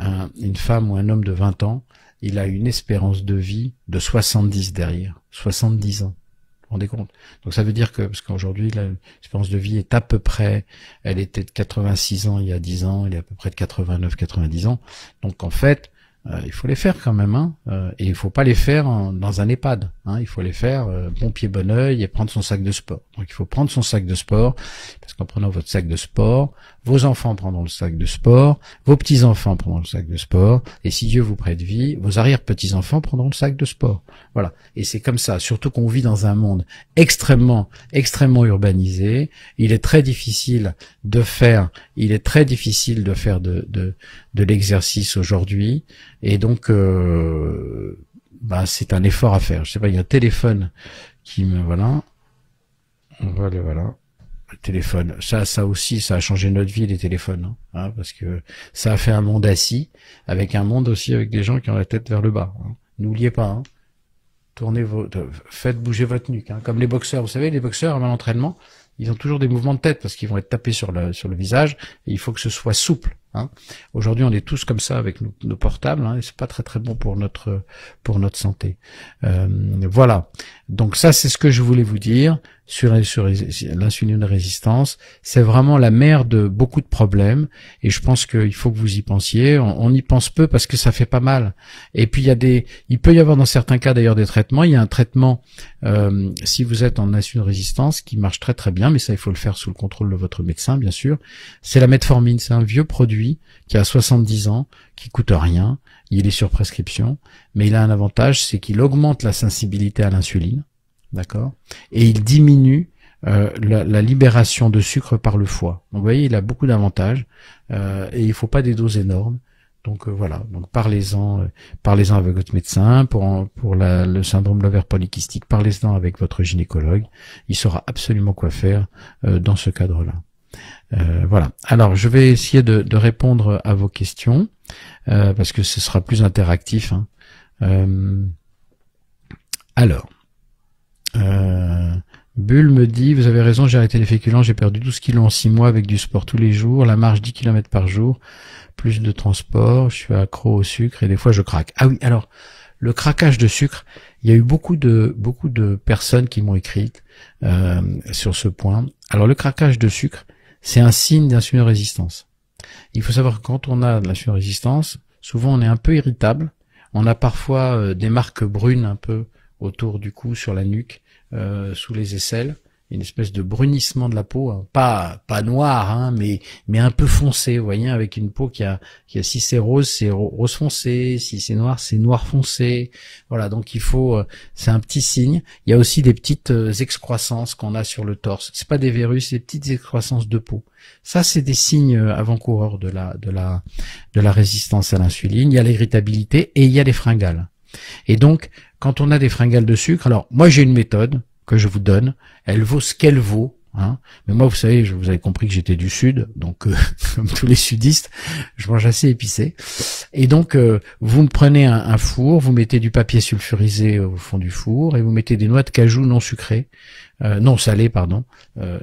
euh, une femme ou un homme de 20 ans, il a une espérance de vie de 70 derrière, 70 ans. Vous vous rendez compte Donc ça veut dire que, parce qu'aujourd'hui, l'espérance de vie est à peu près, elle était de 86 ans il y a 10 ans, elle est à peu près de 89-90 ans. Donc en fait, euh, il faut les faire quand même, hein. Euh, et il faut pas les faire dans un EHPAD. Hein. Il faut les faire euh, bon pied bon oeil et prendre son sac de sport. Donc il faut prendre son sac de sport parce qu'en prenant votre sac de sport, vos enfants prendront le sac de sport, vos petits enfants prendront le sac de sport, et si Dieu vous prête vie, vos arrière petits enfants prendront le sac de sport. Voilà. Et c'est comme ça. Surtout qu'on vit dans un monde extrêmement, extrêmement urbanisé. Il est très difficile de faire, il est très difficile de faire de, de, l'exercice aujourd'hui. Et donc, euh, bah, c'est un effort à faire. Je sais pas, il y a un téléphone qui me, voilà. voilà le téléphone. Ça, ça aussi, ça a changé notre vie, les téléphones, hein, ah, parce que ça a fait un monde assis, avec un monde aussi avec des gens qui ont la tête vers le bas. Hein. N'oubliez pas, hein tournez faites bouger votre nuque. Hein. Comme les boxeurs, vous savez, les boxeurs à l'entraînement, ils ont toujours des mouvements de tête parce qu'ils vont être tapés sur le sur le visage. Et il faut que ce soit souple. Hein. Aujourd'hui, on est tous comme ça avec nos, portables, hein, et c'est pas très très bon pour notre pour notre santé. Euh, voilà. Donc ça, c'est ce que je voulais vous dire sur, sur l'insuline résistance. C'est vraiment la mère de beaucoup de problèmes, et je pense qu'il faut que vous y pensiez. On, y pense peu parce que ça fait pas mal. Et puis il y a des, il peut y avoir dans certains cas d'ailleurs des traitements. Il y a un traitement euh, si vous êtes en insuline résistance qui marche très très bien, mais ça il faut le faire sous le contrôle de votre médecin bien sûr. C'est la metformine, c'est un vieux produit qui a 70 ans, qui coûte rien, il est sur prescription, mais il a un avantage, c'est qu'il augmente la sensibilité à l'insuline, d'accord, et il diminue euh, la, libération de sucre par le foie. Donc vous voyez, il a beaucoup d'avantages euh, et il faut pas des doses énormes. Donc euh, voilà, donc parlez-en, parlez-en avec votre médecin pour le syndrome de l'ovaire polykystique, parlez-en avec votre gynécologue, il saura absolument quoi faire dans ce cadre-là. Euh, voilà. Alors, je vais essayer de, répondre à vos questions euh, parce que ce sera plus interactif. Hein. Euh, alors, Bull me dit Vous avez raison, j'ai arrêté les féculents, j'ai perdu 12 kilos en 6 mois avec du sport tous les jours, la marche 10 km par jour, plus de transport, je suis accro au sucre et des fois je craque. Ah oui, alors, le craquage de sucre, il y a eu beaucoup de beaucoup de personnes qui m'ont écrite sur ce point. Alors, le craquage de sucre, c'est un signe d'insuline résistance. Il faut savoir que quand on a de l'insuline résistance, souvent on est un peu irritable, on a parfois euh, des marques brunes un peu autour du cou, sur la nuque, euh, sous les aisselles, une espèce de brunissement de la peau, hein. pas pas noir, hein, mais mais un peu foncé, vous voyez, avec une peau qui a qui a si c'est rose, c'est rose foncé, si c'est noir, c'est noir foncé. Voilà, donc il faut, euh, c'est un petit signe. Il y a aussi des petites euh, excroissances qu'on a sur le torse. C'est pas des verrues, c'est des petites excroissances de peau. Ça, c'est des signes euh, avant-coureurs de la de la de la résistance à l'insuline. Il y a l'irritabilité et il y a les fringales. Et donc, quand on a des fringales de sucre, alors moi j'ai une méthode que je vous donne, elle vaut ce qu'elle vaut. Hein. Mais moi, vous savez, je, vous avez compris que j'étais du sud, donc euh, comme tous les sudistes, je mange assez épicé. Et donc, euh, vous me prenez un, four, vous mettez du papier sulfurisé au fond du four et vous mettez des noix de cajou non sucrées, euh, non salées, pardon,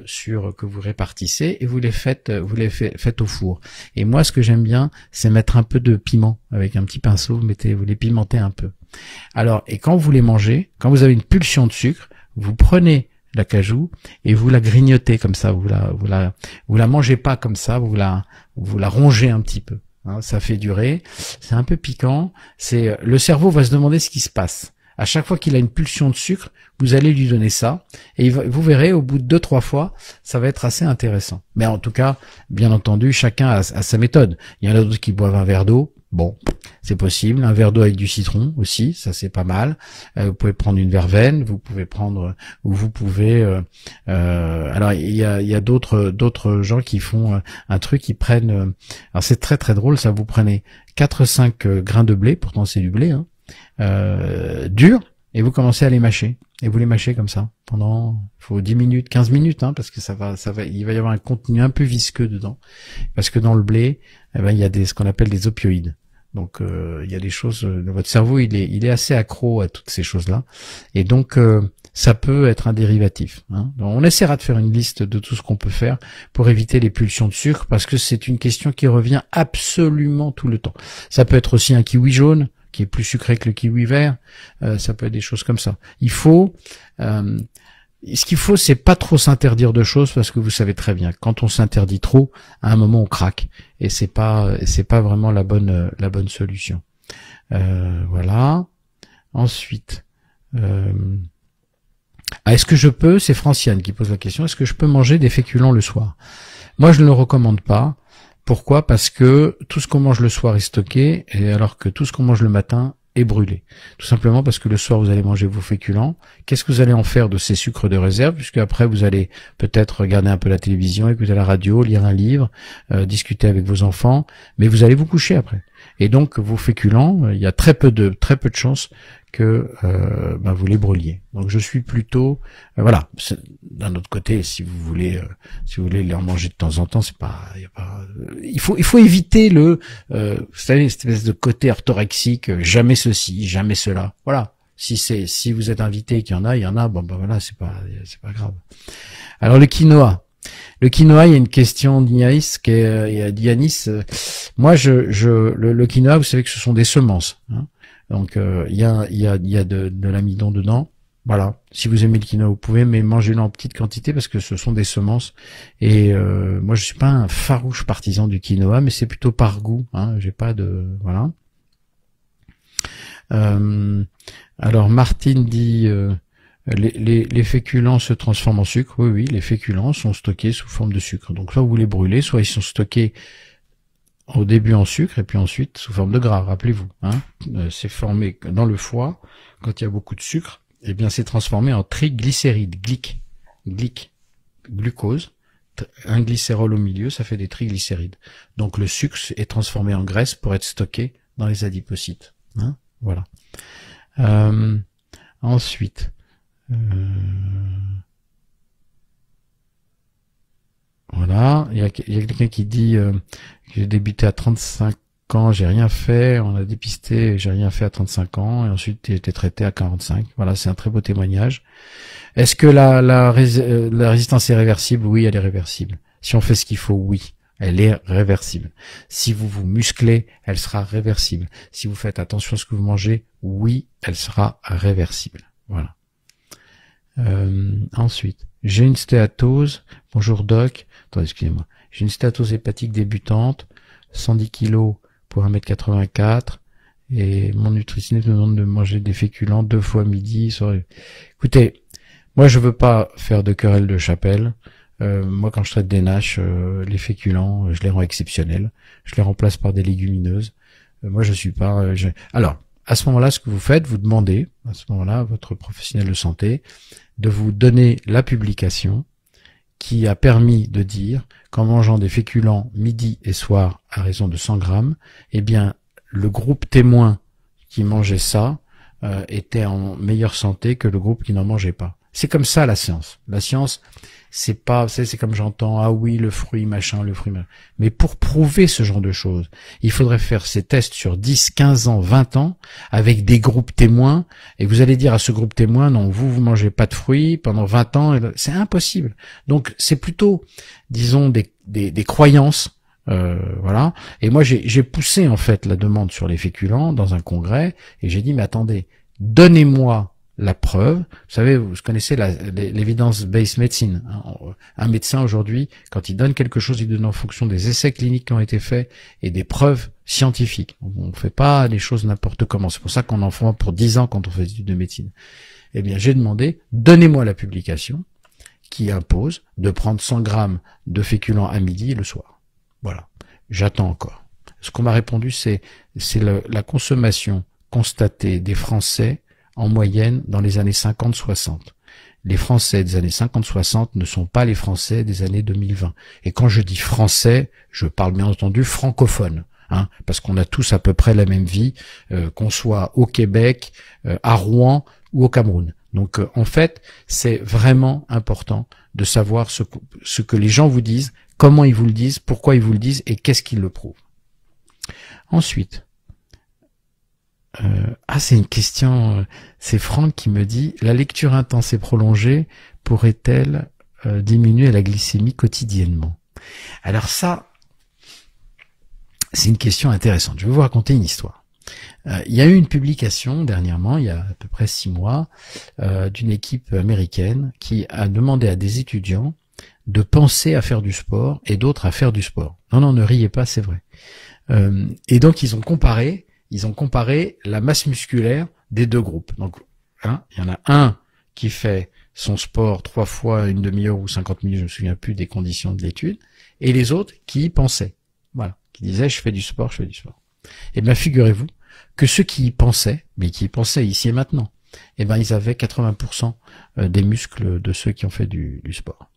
sur que vous répartissez et vous les faites, vous les faites au four. Et moi, ce que j'aime bien, c'est mettre un peu de piment avec un petit pinceau. Vous mettez, vous les pimentez un peu. Alors, et quand vous les mangez, quand vous avez une pulsion de sucre, vous prenez la cajou et vous la grignotez comme ça, vous la, vous la, vous la mangez pas comme ça, vous la, vous la rongez un petit peu. Hein, ça fait durer, c'est un peu piquant. C'est le cerveau va se demander ce qui se passe. À chaque fois qu'il a une pulsion de sucre, vous allez lui donner ça et vous verrez au bout de deux trois fois, ça va être assez intéressant. Mais en tout cas, bien entendu, chacun a sa méthode. Il y en a d'autres qui boivent un verre d'eau, Bon, c'est possible. Un verre d'eau avec du citron aussi, ça c'est pas mal. Euh, vous pouvez prendre une verveine, vous pouvez prendre, ou vous pouvez. Euh, euh, alors il y a, y a d'autres d'autres gens qui font un truc, ils prennent. alors c'est très très drôle, ça vous prenez 4-5 grains de blé, pourtant c'est du blé, hein, dur, et vous commencez à les mâcher et vous les mâchez comme ça pendant faut 10 minutes 15 minutes hein, parce que ça va ça va il va y avoir un contenu un peu visqueux dedans parce que dans le blé eh ben, il y a des ce qu'on appelle des opioïdes donc euh, il y a des choses euh, votre cerveau il est il est assez accro à toutes ces choses là et donc euh, ça peut être un dérivatif. Hein. on essaiera de faire une liste de tout ce qu'on peut faire pour éviter les pulsions de sucre parce que c'est une question qui revient absolument tout le temps. Ça peut être aussi un kiwi jaune, qui est plus sucré que le kiwi vert, euh, ça peut être des choses comme ça. Il faut euh, ce qu'il faut, c'est pas trop s'interdire de choses parce que vous savez très bien, quand on s'interdit trop, à un moment on craque et c'est pas c'est pas vraiment la bonne euh, la bonne solution. voilà. Ensuite, est-ce que je peux C'est Franciane qui pose la question. Est-ce que je peux manger des féculents le soir Moi, je ne le recommande pas. Pourquoi Parce que tout ce qu'on mange le soir est stocké, et alors que tout ce qu'on mange le matin est brûlé. Tout simplement parce que le soir vous allez manger vos féculents. Qu'est-ce que vous allez en faire de ces sucres de réserve Puisque après vous allez peut-être regarder un peu la télévision, écouter la radio, lire un livre, euh, discuter avec vos enfants, mais vous allez vous coucher après. Et donc vos féculents, il y a très peu de très peu de chances que euh, bah, vous les brûliez. Donc je suis plutôt euh, voilà. D'un autre côté, si vous voulez euh, si vous voulez les en manger de temps en temps, c'est pas, y a pas euh, il faut il faut éviter le vous cette espèce de côté orthorexique, jamais ceci, jamais cela. Voilà. Si c'est si vous êtes invité et qu'il y en a, il y en a. Bon ben voilà, c'est pas c'est pas grave. Alors le quinoa, le quinoa, il y a une question d'Ianis. qui euh, euh, Moi, je, je, le, quinoa, vous savez que ce sont des semences. Hein. Donc, euh, il y a, a, de, de l'amidon dedans. Voilà. Si vous aimez le quinoa, vous pouvez, mais mangez-le en petite quantité parce que ce sont des semences. Et moi, je suis pas un farouche partisan du quinoa, mais c'est plutôt par goût. Hein. J'ai pas de voilà. alors Martine dit les, les, les, féculents se transforment en sucre. Oui, oui, les féculents sont stockés sous forme de sucre. Donc soit vous les brûlez, soit ils sont stockés au début en sucre et puis ensuite sous forme de gras. Rappelez-vous, hein, euh, c'est formé dans le foie quand il y a beaucoup de sucre. Eh bien, c'est transformé en triglycérides, glyc, glyc, glucose. Un glycérol au milieu, ça fait des triglycérides. Donc le sucre est transformé en graisse pour être stocké dans les adipocytes. Hein. voilà. Euh, ensuite, euh, voilà, il y a, quelqu'un qui dit euh, j'ai débuté à 35 ans, j'ai rien fait, on a dépisté, j'ai rien fait à 35 ans, et ensuite j'ai été traité à 45. Voilà, c'est un très beau témoignage. Est-ce que la, la, euh, la résistance est réversible Oui, elle est réversible. Si on fait ce qu'il faut, oui elle est réversible. Si vous vous musclez, elle sera réversible. Si vous faites attention à ce que vous mangez, oui, elle sera réversible. Voilà. Euh, ensuite, j'ai une stéatose. Bonjour doc. Attends, excusez-moi. J'ai une stéatose hépatique débutante, 110 kg pour 1m84. Et mon nutritionniste me demande de manger des féculents deux fois midi. Soir... Écoutez, moi je veux pas faire de querelles de chapelle. Euh, moi quand je traite des naches, euh, les féculents, euh, je les rends exceptionnels. Je les remplace par des légumineuses. Euh, moi je suis pas... Alors, à ce moment-là, ce que vous faites, vous demandez, à ce moment-là, votre professionnel de santé, de vous donner la publication qui a permis de dire qu'en mangeant des féculents midi et soir à raison de 100 grammes, eh bien, le groupe témoin qui mangeait ça euh, était en meilleure santé que le groupe qui n'en mangeait pas. C'est comme ça la science. La science, c'est pas, c'est comme j'entends, ah oui, le fruit, machin, le fruit, machin. Mais pour prouver ce genre de choses, il faudrait faire ces tests sur 10, 15 ans, 20 ans, avec des groupes témoins, et vous allez dire à ce groupe témoin, non, vous, vous mangez pas de fruits pendant 20 ans, c'est impossible. Donc, c'est plutôt, disons, des, des, croyances, euh, voilà. Et moi, j'ai poussé, en fait, la demande sur les féculents dans un congrès, et j'ai dit, mais attendez, donnez-moi la preuve. Vous savez, vous connaissez l'évidence base médecine. Hein. Euh, un médecin aujourd'hui, quand il donne quelque chose, il donne en fonction des essais cliniques qui ont été faits et des preuves scientifiques. On ne fait pas les choses n'importe comment. C'est pour ça qu'on en fait pour 10 ans quand on fait des études de médecine. Eh bien, j'ai demandé, donnez-moi la publication qui impose de prendre 100 grammes de féculents à midi et le soir. Voilà. J'attends encore. Ce qu'on m'a répondu, c'est la consommation constatée des Français en moyenne dans les années 50-60. Les Français des années 50-60 ne sont pas les Français des années 2020. Et quand je dis Français, je parle bien entendu francophone. Hein, parce qu'on a tous à peu près la même vie, euh, qu'on soit au Québec, euh, à Rouen ou au Cameroun. Donc euh, en fait, c'est vraiment important de savoir ce ce que les gens vous disent, comment ils vous le disent, pourquoi ils vous le disent et qu'est-ce qu'ils le prouvent. Ensuite, euh, ah, c'est une question. Euh, c'est Franck qui me dit la lecture intense et prolongée pourrait-elle euh, diminuer la glycémie quotidiennement Alors ça, c'est une question intéressante. Je vais vous raconter une histoire. il y a eu une publication dernièrement, il y a à peu près six mois, d'une équipe américaine qui a demandé à des étudiants de penser à faire du sport et d'autres à faire du sport. Non, non, ne riez pas, c'est vrai. et donc ils ont comparé ils ont comparé la masse musculaire des deux groupes. Donc, hein, il y en a un qui fait son sport trois fois une demi-heure ou cinquante minutes, je me souviens plus des conditions de l'étude, et les autres qui y pensaient. Voilà, qui disaient je fais du sport, je fais du sport. Et eh bien, figurez-vous que ceux qui y pensaient, mais qui y pensaient ici et maintenant, eh ben ils avaient 80% euh, des muscles de ceux qui ont fait du sport.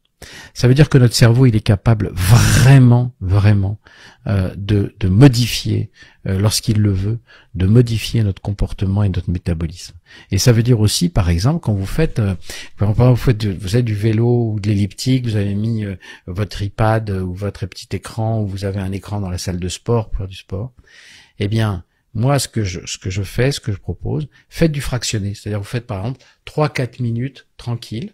Ça veut dire que notre cerveau, il est capable vraiment, vraiment euh, de, modifier, euh, lorsqu'il le veut, de modifier notre comportement et notre métabolisme. Et ça veut dire aussi, par exemple, quand vous faites, euh, vous, faites vous du vélo ou de l'elliptique, vous avez mis votre iPad ou votre petit écran, ou vous avez un écran dans la salle de sport pour faire du sport, eh bien, moi, ce que je, ce que je fais, ce que je propose, faites du fractionné. C'est-à-dire, vous faites par exemple 3-4 minutes tranquille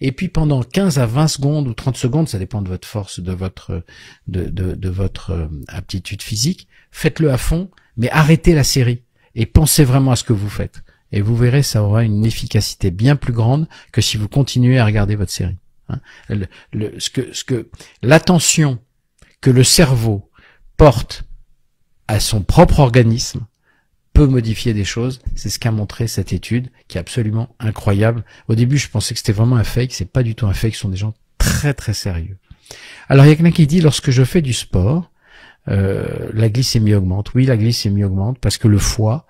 et puis pendant 15 à 20 secondes ou 30 secondes, ça dépend de votre force, de votre de, de, votre euh, aptitude physique, faites-le à fond, mais arrêtez la série et pensez vraiment à ce que vous faites. Et vous verrez, ça aura une efficacité bien plus grande que si vous continuez à regarder votre série. Hein. ce que, ce que l'attention que le cerveau porte à son propre organisme peut modifier des choses. C'est ce qu'a montré cette étude, qui est absolument incroyable. Au début, je pensais que c'était vraiment un fake. C'est pas du tout un fake. Ce sont des gens très très sérieux. Alors, il y a quelqu'un qui dit, lorsque je fais du sport, euh, la glycémie augmente. Oui, la glycémie augmente parce que le foie,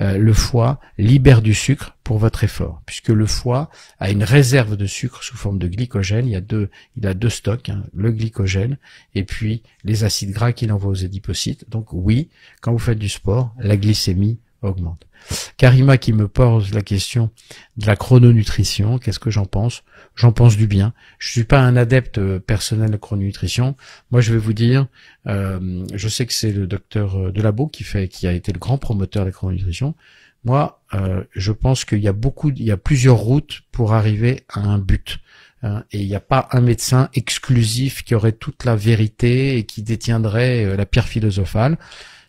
euh, le foie libère du sucre pour votre effort, puisque le foie a une réserve de sucre sous forme de glycogène. Il y a deux, il a deux stocks, hein, le glycogène et puis les acides gras qu'il envoie aux adipocytes. Donc oui, quand vous faites du sport, la glycémie augmente. Karima qui me pose la question de la chrononutrition, qu'est-ce que j'en pense j'en pense du bien. Je suis pas un adepte euh, personnel de la chrononutrition. Moi, je vais vous dire, euh, je sais que c'est le docteur euh, Delabo qui fait, qui a été le grand promoteur de la chrononutrition. Moi, je pense qu'il y a beaucoup, il y a plusieurs routes pour arriver à un but. Hein, et il n'y a pas un médecin exclusif qui aurait toute la vérité et qui détiendrait la pierre philosophale.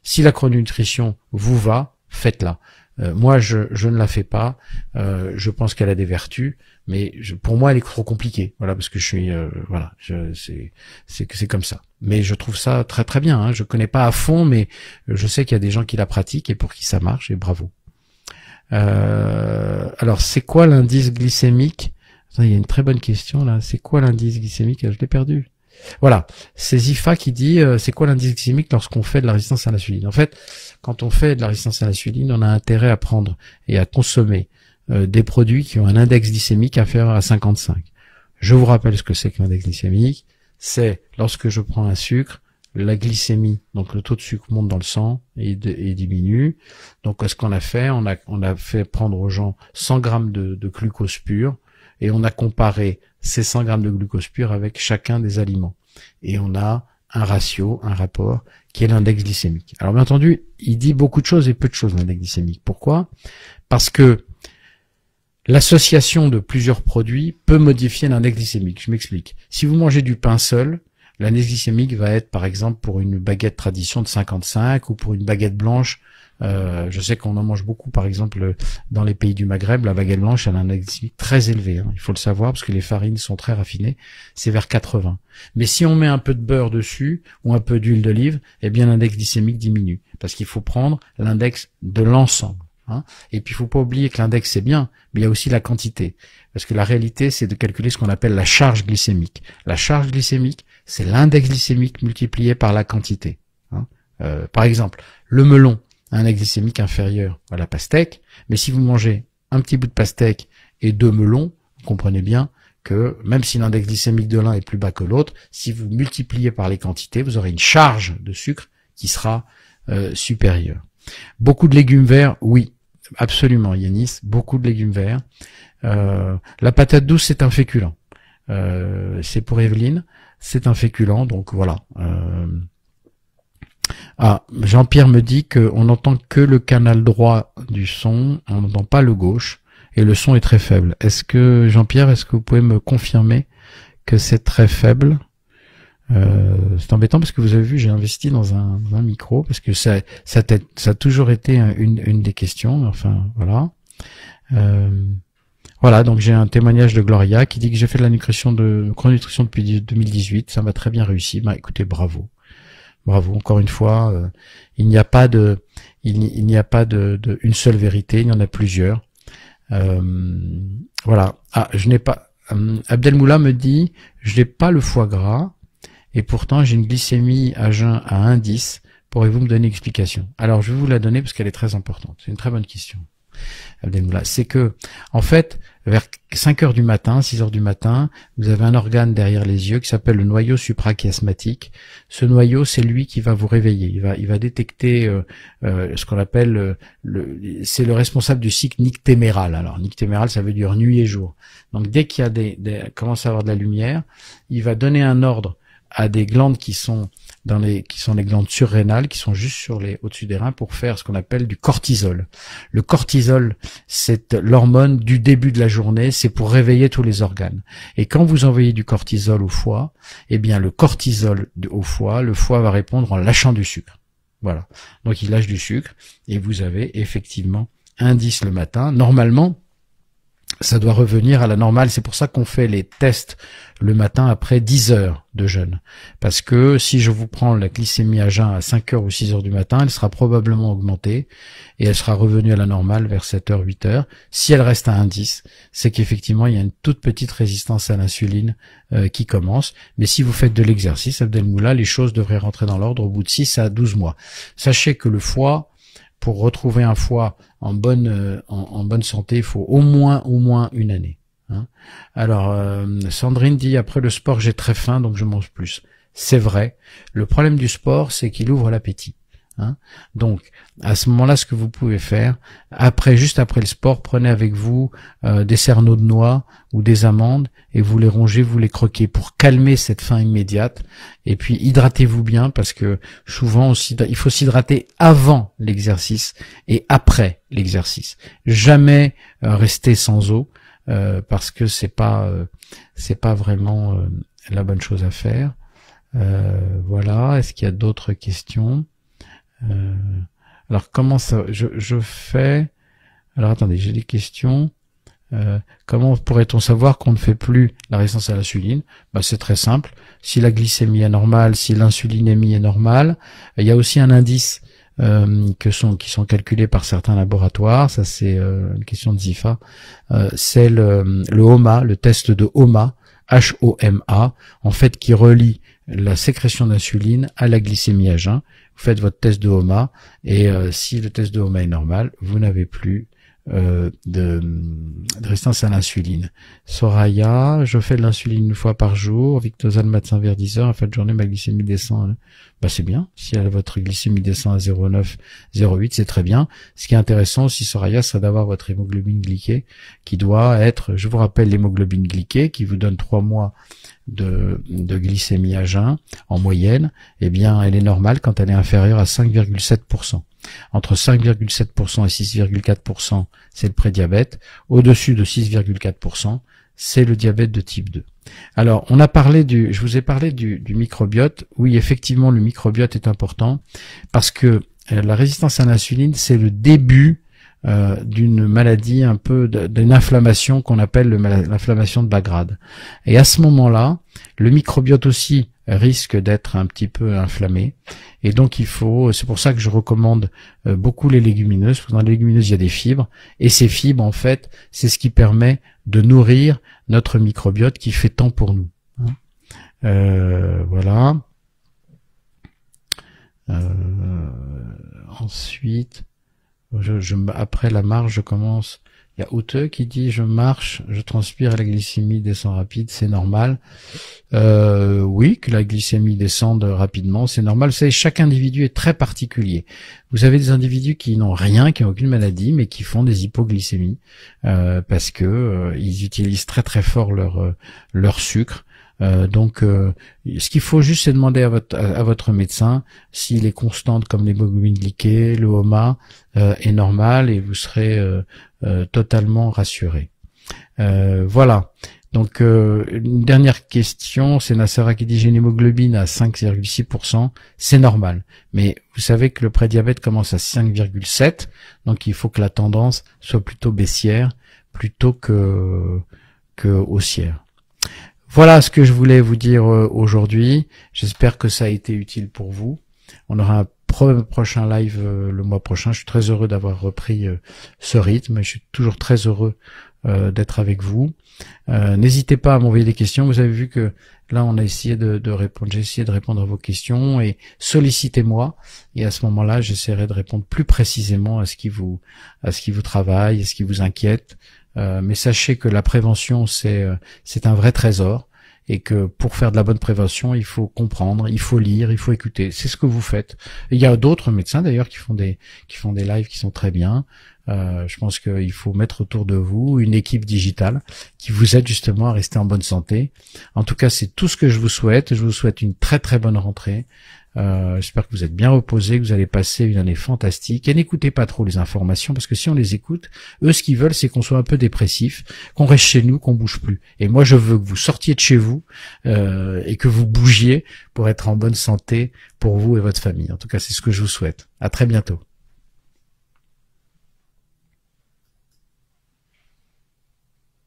Si la chrononutrition vous va, faites-la. Euh, moi, je, je, ne la fais pas. Euh, je pense qu'elle a des vertus, mais je, pour moi, elle est trop compliquée. Voilà, parce que je suis, euh, voilà, c'est c'est comme ça. Mais je trouve ça très très bien. Hein. Je connais pas à fond, mais je sais qu'il y a des gens qui la pratiquent et pour qui ça marche. Et bravo. Euh, alors, c'est quoi l'indice glycémique Il y a une très bonne question là. C'est quoi l'indice glycémique ah, Je l'ai perdu. Voilà, c'est Zifa qui dit c'est quoi l'indice glycémique lorsqu'on fait de la résistance à l'insuline. En fait, quand on fait de la résistance à l'insuline, on a intérêt à prendre et à consommer euh, des produits qui ont un index glycémique inférieur à 55. Je vous rappelle ce que c'est qu'un index glycémique. C'est lorsque je prends un sucre, la glycémie, donc le taux de sucre monte dans le sang et, diminue. Donc ce qu'on a fait, on a, a fait prendre aux gens 100 grammes de, de glucose pur et on a comparé ces 100 grammes de glucose pur avec chacun des aliments. Et on a un ratio, un rapport qui est l'index glycémique. Alors bien entendu, il dit beaucoup de choses et peu de choses l'index glycémique. Pourquoi Parce que l'association de plusieurs produits peut modifier l'index glycémique. Je m'explique. Si vous mangez du pain seul, l'index glycémique va être par exemple pour une baguette tradition de 55 ou pour une baguette blanche euh, je sais qu'on en mange beaucoup, par exemple, dans les pays du Maghreb, la baguette blanche, a un index très élevé. Hein, il faut le savoir parce que les farines sont très raffinées. C'est vers 80. Mais si on met un peu de beurre dessus ou un peu d'huile d'olive, eh bien l'index glycémique diminue parce qu'il faut prendre l'index de l'ensemble. Hein. Et puis il faut pas oublier que l'index c'est bien, mais il y a aussi la quantité. Parce que la réalité, c'est de calculer ce qu'on appelle la charge glycémique. La charge glycémique, c'est l'index glycémique multiplié par la quantité. Hein. Euh, par exemple, le melon, un index glycémique inférieur à la pastèque. Mais si vous mangez un petit bout de pastèque et deux melons, vous comprenez bien que même si l'index glycémique de l'un est plus bas que l'autre, si vous multipliez par les quantités, vous aurez une charge de sucre qui sera euh, supérieure. Beaucoup de légumes verts, oui, absolument Yanis, beaucoup de légumes verts. Euh, la patate douce, c'est un féculent. Euh, c'est pour Evelyne, c'est un féculent, donc voilà. Ah, Jean-Pierre me dit qu'on n'entend que le canal droit du son, on n'entend pas le gauche, et le son est très faible. Est-ce que, Jean-Pierre, est-ce que vous pouvez me confirmer que c'est très faible euh, c'est embêtant parce que vous avez vu, j'ai investi dans un, micro parce que ça, ça, a, toujours été une, des questions. Enfin, voilà. Euh, voilà, donc j'ai un témoignage de Gloria qui dit que j'ai fait de la nutrition de, de nutrition depuis 2018. Ça m'a très bien réussi. Bah, écoutez, bravo. Bravo, encore une fois, euh, il n'y a pas de, il, n'y a pas de, une seule vérité, il y en a plusieurs. Euh, voilà. Ah, je n'ai pas. Euh, Abdelmoula me dit, je n'ai pas le foie gras et pourtant j'ai une glycémie à jeun à 1,10. Pourriez-vous me donner une explication Alors je vais vous la donner parce qu'elle est très importante. C'est une très bonne question, Abdelmoula. C'est que, en fait, vers 5 heures du matin, 6 heures du matin, vous avez un organe derrière les yeux qui s'appelle le noyau suprachiasmatique. Ce noyau, c'est lui qui va vous réveiller. Il va, il va détecter euh, euh, ce qu'on appelle euh, le, c'est le responsable du cycle nictéméral. Alors nictéméral, ça veut dire nuit et jour. Donc dès qu'il y a des, des, commence à avoir de la lumière, il va donner un ordre à des glandes qui sont dans les qui sont les glandes surrénales qui sont juste sur les au-dessus des reins pour faire ce qu'on appelle du cortisol. Le cortisol, c'est l'hormone du début de la journée, c'est pour réveiller tous les organes. Et quand vous envoyez du cortisol au foie, eh bien le cortisol au foie, le foie va répondre en lâchant du sucre. Voilà. Donc il lâche du sucre et vous avez effectivement un 10 le matin. Normalement, ça doit revenir à la normale. C'est pour ça qu'on fait les tests le matin après 10 heures de jeûne. Parce que si je vous prends la glycémie à jeun à 5 heures ou 6 heures du matin, elle sera probablement augmentée et elle sera revenue à la normale vers 7 heures, 8 heures. Si elle reste à un c'est qu'effectivement, il y a une toute petite résistance à l'insuline euh, qui commence. Mais si vous faites de l'exercice, Abdelmoula, les choses devraient rentrer dans l'ordre au bout de 6 à 12 mois. Sachez que le foie pour retrouver un foie en bonne, euh, en, bonne santé, il faut au moins, au moins une année. Hein. Alors, euh, Sandrine dit, après le sport, j'ai très faim, donc je mange plus. C'est vrai. Le problème du sport, c'est qu'il ouvre l'appétit. Hein. Donc, à ce moment-là, ce que vous pouvez faire, après, juste après le sport, prenez avec vous euh, des cerneaux de noix ou des amandes et vous les rongez, vous les croquez pour calmer cette faim immédiate. Et puis, hydratez-vous bien parce que souvent, il faut s'hydrater avant l'exercice et après l'exercice. Jamais euh, rester sans eau euh, parce que c'est pas, c'est pas vraiment la bonne chose à faire. voilà. Est-ce qu'il y a d'autres questions? Euh, alors comment ça je, fais Alors attendez, j'ai des questions. Euh, comment pourrait-on savoir qu'on ne fait plus la résistance à l'insuline bah, C'est très simple. Si la glycémie est normale, si l'insulinémie est normale, il y a aussi un indice euh, que sont, qui sont calculés par certains laboratoires. Ça, c'est une question de ZIFA. c'est le, le HOMA, le test de HOMA, H-O-M-A, en fait, qui relie la sécrétion d'insuline à la glycémie à jeun faites votre test de HOMA et euh, si le test de HOMA est normal, vous n'avez plus euh, de résistance à l'insuline. Soraya, je fais de l'insuline une fois par jour, Victozal matin vers 10h, en fin de journée, ma glycémie descend. Hein. Bah, c'est bien. Si votre glycémie descend à 0,9, 0,8, c'est très bien. Ce qui est intéressant aussi, Soraya, c'est d'avoir votre hémoglobine glyquée, qui doit être, je vous rappelle, l'hémoglobine glyquée, qui vous donne trois mois de, de glycémie à jeun, en moyenne. Eh bien, elle est normale quand elle est inférieure à 5,7%. Entre 5,7% et 6,4%, c'est le prédiabète. Au-dessus de 6,4%, c'est le diabète de type 2. Alors, on a parlé du, je vous ai parlé du, microbiote. Oui, effectivement, le microbiote est important parce que euh, la résistance à l'insuline, c'est le début euh, d'une maladie un peu d'une inflammation qu'on appelle l'inflammation de bas grade. Et à ce moment-là, le microbiote aussi risque d'être un petit peu inflammé. Et donc il faut, c'est pour ça que je recommande euh, beaucoup les légumineuses, dans les légumineuses, il y a des fibres, et ces fibres, en fait, c'est ce qui permet de nourrir notre microbiote qui fait tant pour nous. Hein. Euh, voilà. Euh, ensuite, après la marge, je commence il y a Hauteux qui dit je marche, je transpire la glycémie descend rapide, c'est normal. Euh, oui, que la glycémie descende rapidement, c'est normal. Vous savez, chaque individu est très particulier. Vous avez des individus qui n'ont rien, qui n'ont aucune maladie, mais qui font des hypoglycémies euh, parce que euh, ils utilisent très très fort leur leur sucre. donc, ce qu'il faut juste, c'est demander à votre, à, votre médecin si les constantes comme l'hémoglobine glyquée, le HOMA est normal et vous serez euh, totalement rassuré. Euh, voilà. Donc euh, une dernière question, c'est Nassara qui dit j'ai à 5,6%, c'est normal. Mais vous savez que le prédiabète commence à 5,7, donc il faut que la tendance soit plutôt baissière plutôt que, que haussière. Voilà ce que je voulais vous dire aujourd'hui. J'espère que ça a été utile pour vous. On aura un prochain live euh, le mois prochain. Je suis très heureux d'avoir repris euh, ce rythme. Je suis toujours très heureux euh, d'être avec vous. N'hésitez pas à m'envoyer des questions. Vous avez vu que là, on a essayé de, répondre. J'ai essayé de répondre à vos questions et sollicitez-moi. Et à ce moment-là, j'essaierai de répondre plus précisément à ce qui vous, à ce qui vous travaille, à ce qui vous inquiète. mais sachez que la prévention, c'est, c'est un vrai trésor et que pour faire de la bonne prévention, il faut comprendre, il faut lire, il faut écouter. C'est ce que vous faites. Il y a d'autres médecins d'ailleurs qui font des qui font des lives qui sont très bien. Euh, je pense qu'il faut mettre autour de vous une équipe digitale qui vous aide justement à rester en bonne santé. En tout cas, c'est tout ce que je vous souhaite. Je vous souhaite une très très bonne rentrée. Euh, j'espère que vous êtes bien reposés, que vous allez passer une année fantastique. Et n'écoutez pas trop les informations, parce que si on les écoute, eux, ce qu'ils veulent, c'est qu'on soit un peu dépressif, qu'on reste chez nous, qu'on bouge plus. Et moi, je veux que vous sortiez de chez vous euh, et que vous bougiez pour être en bonne santé pour vous et votre famille. En tout cas, c'est ce que je vous souhaite. À très bientôt.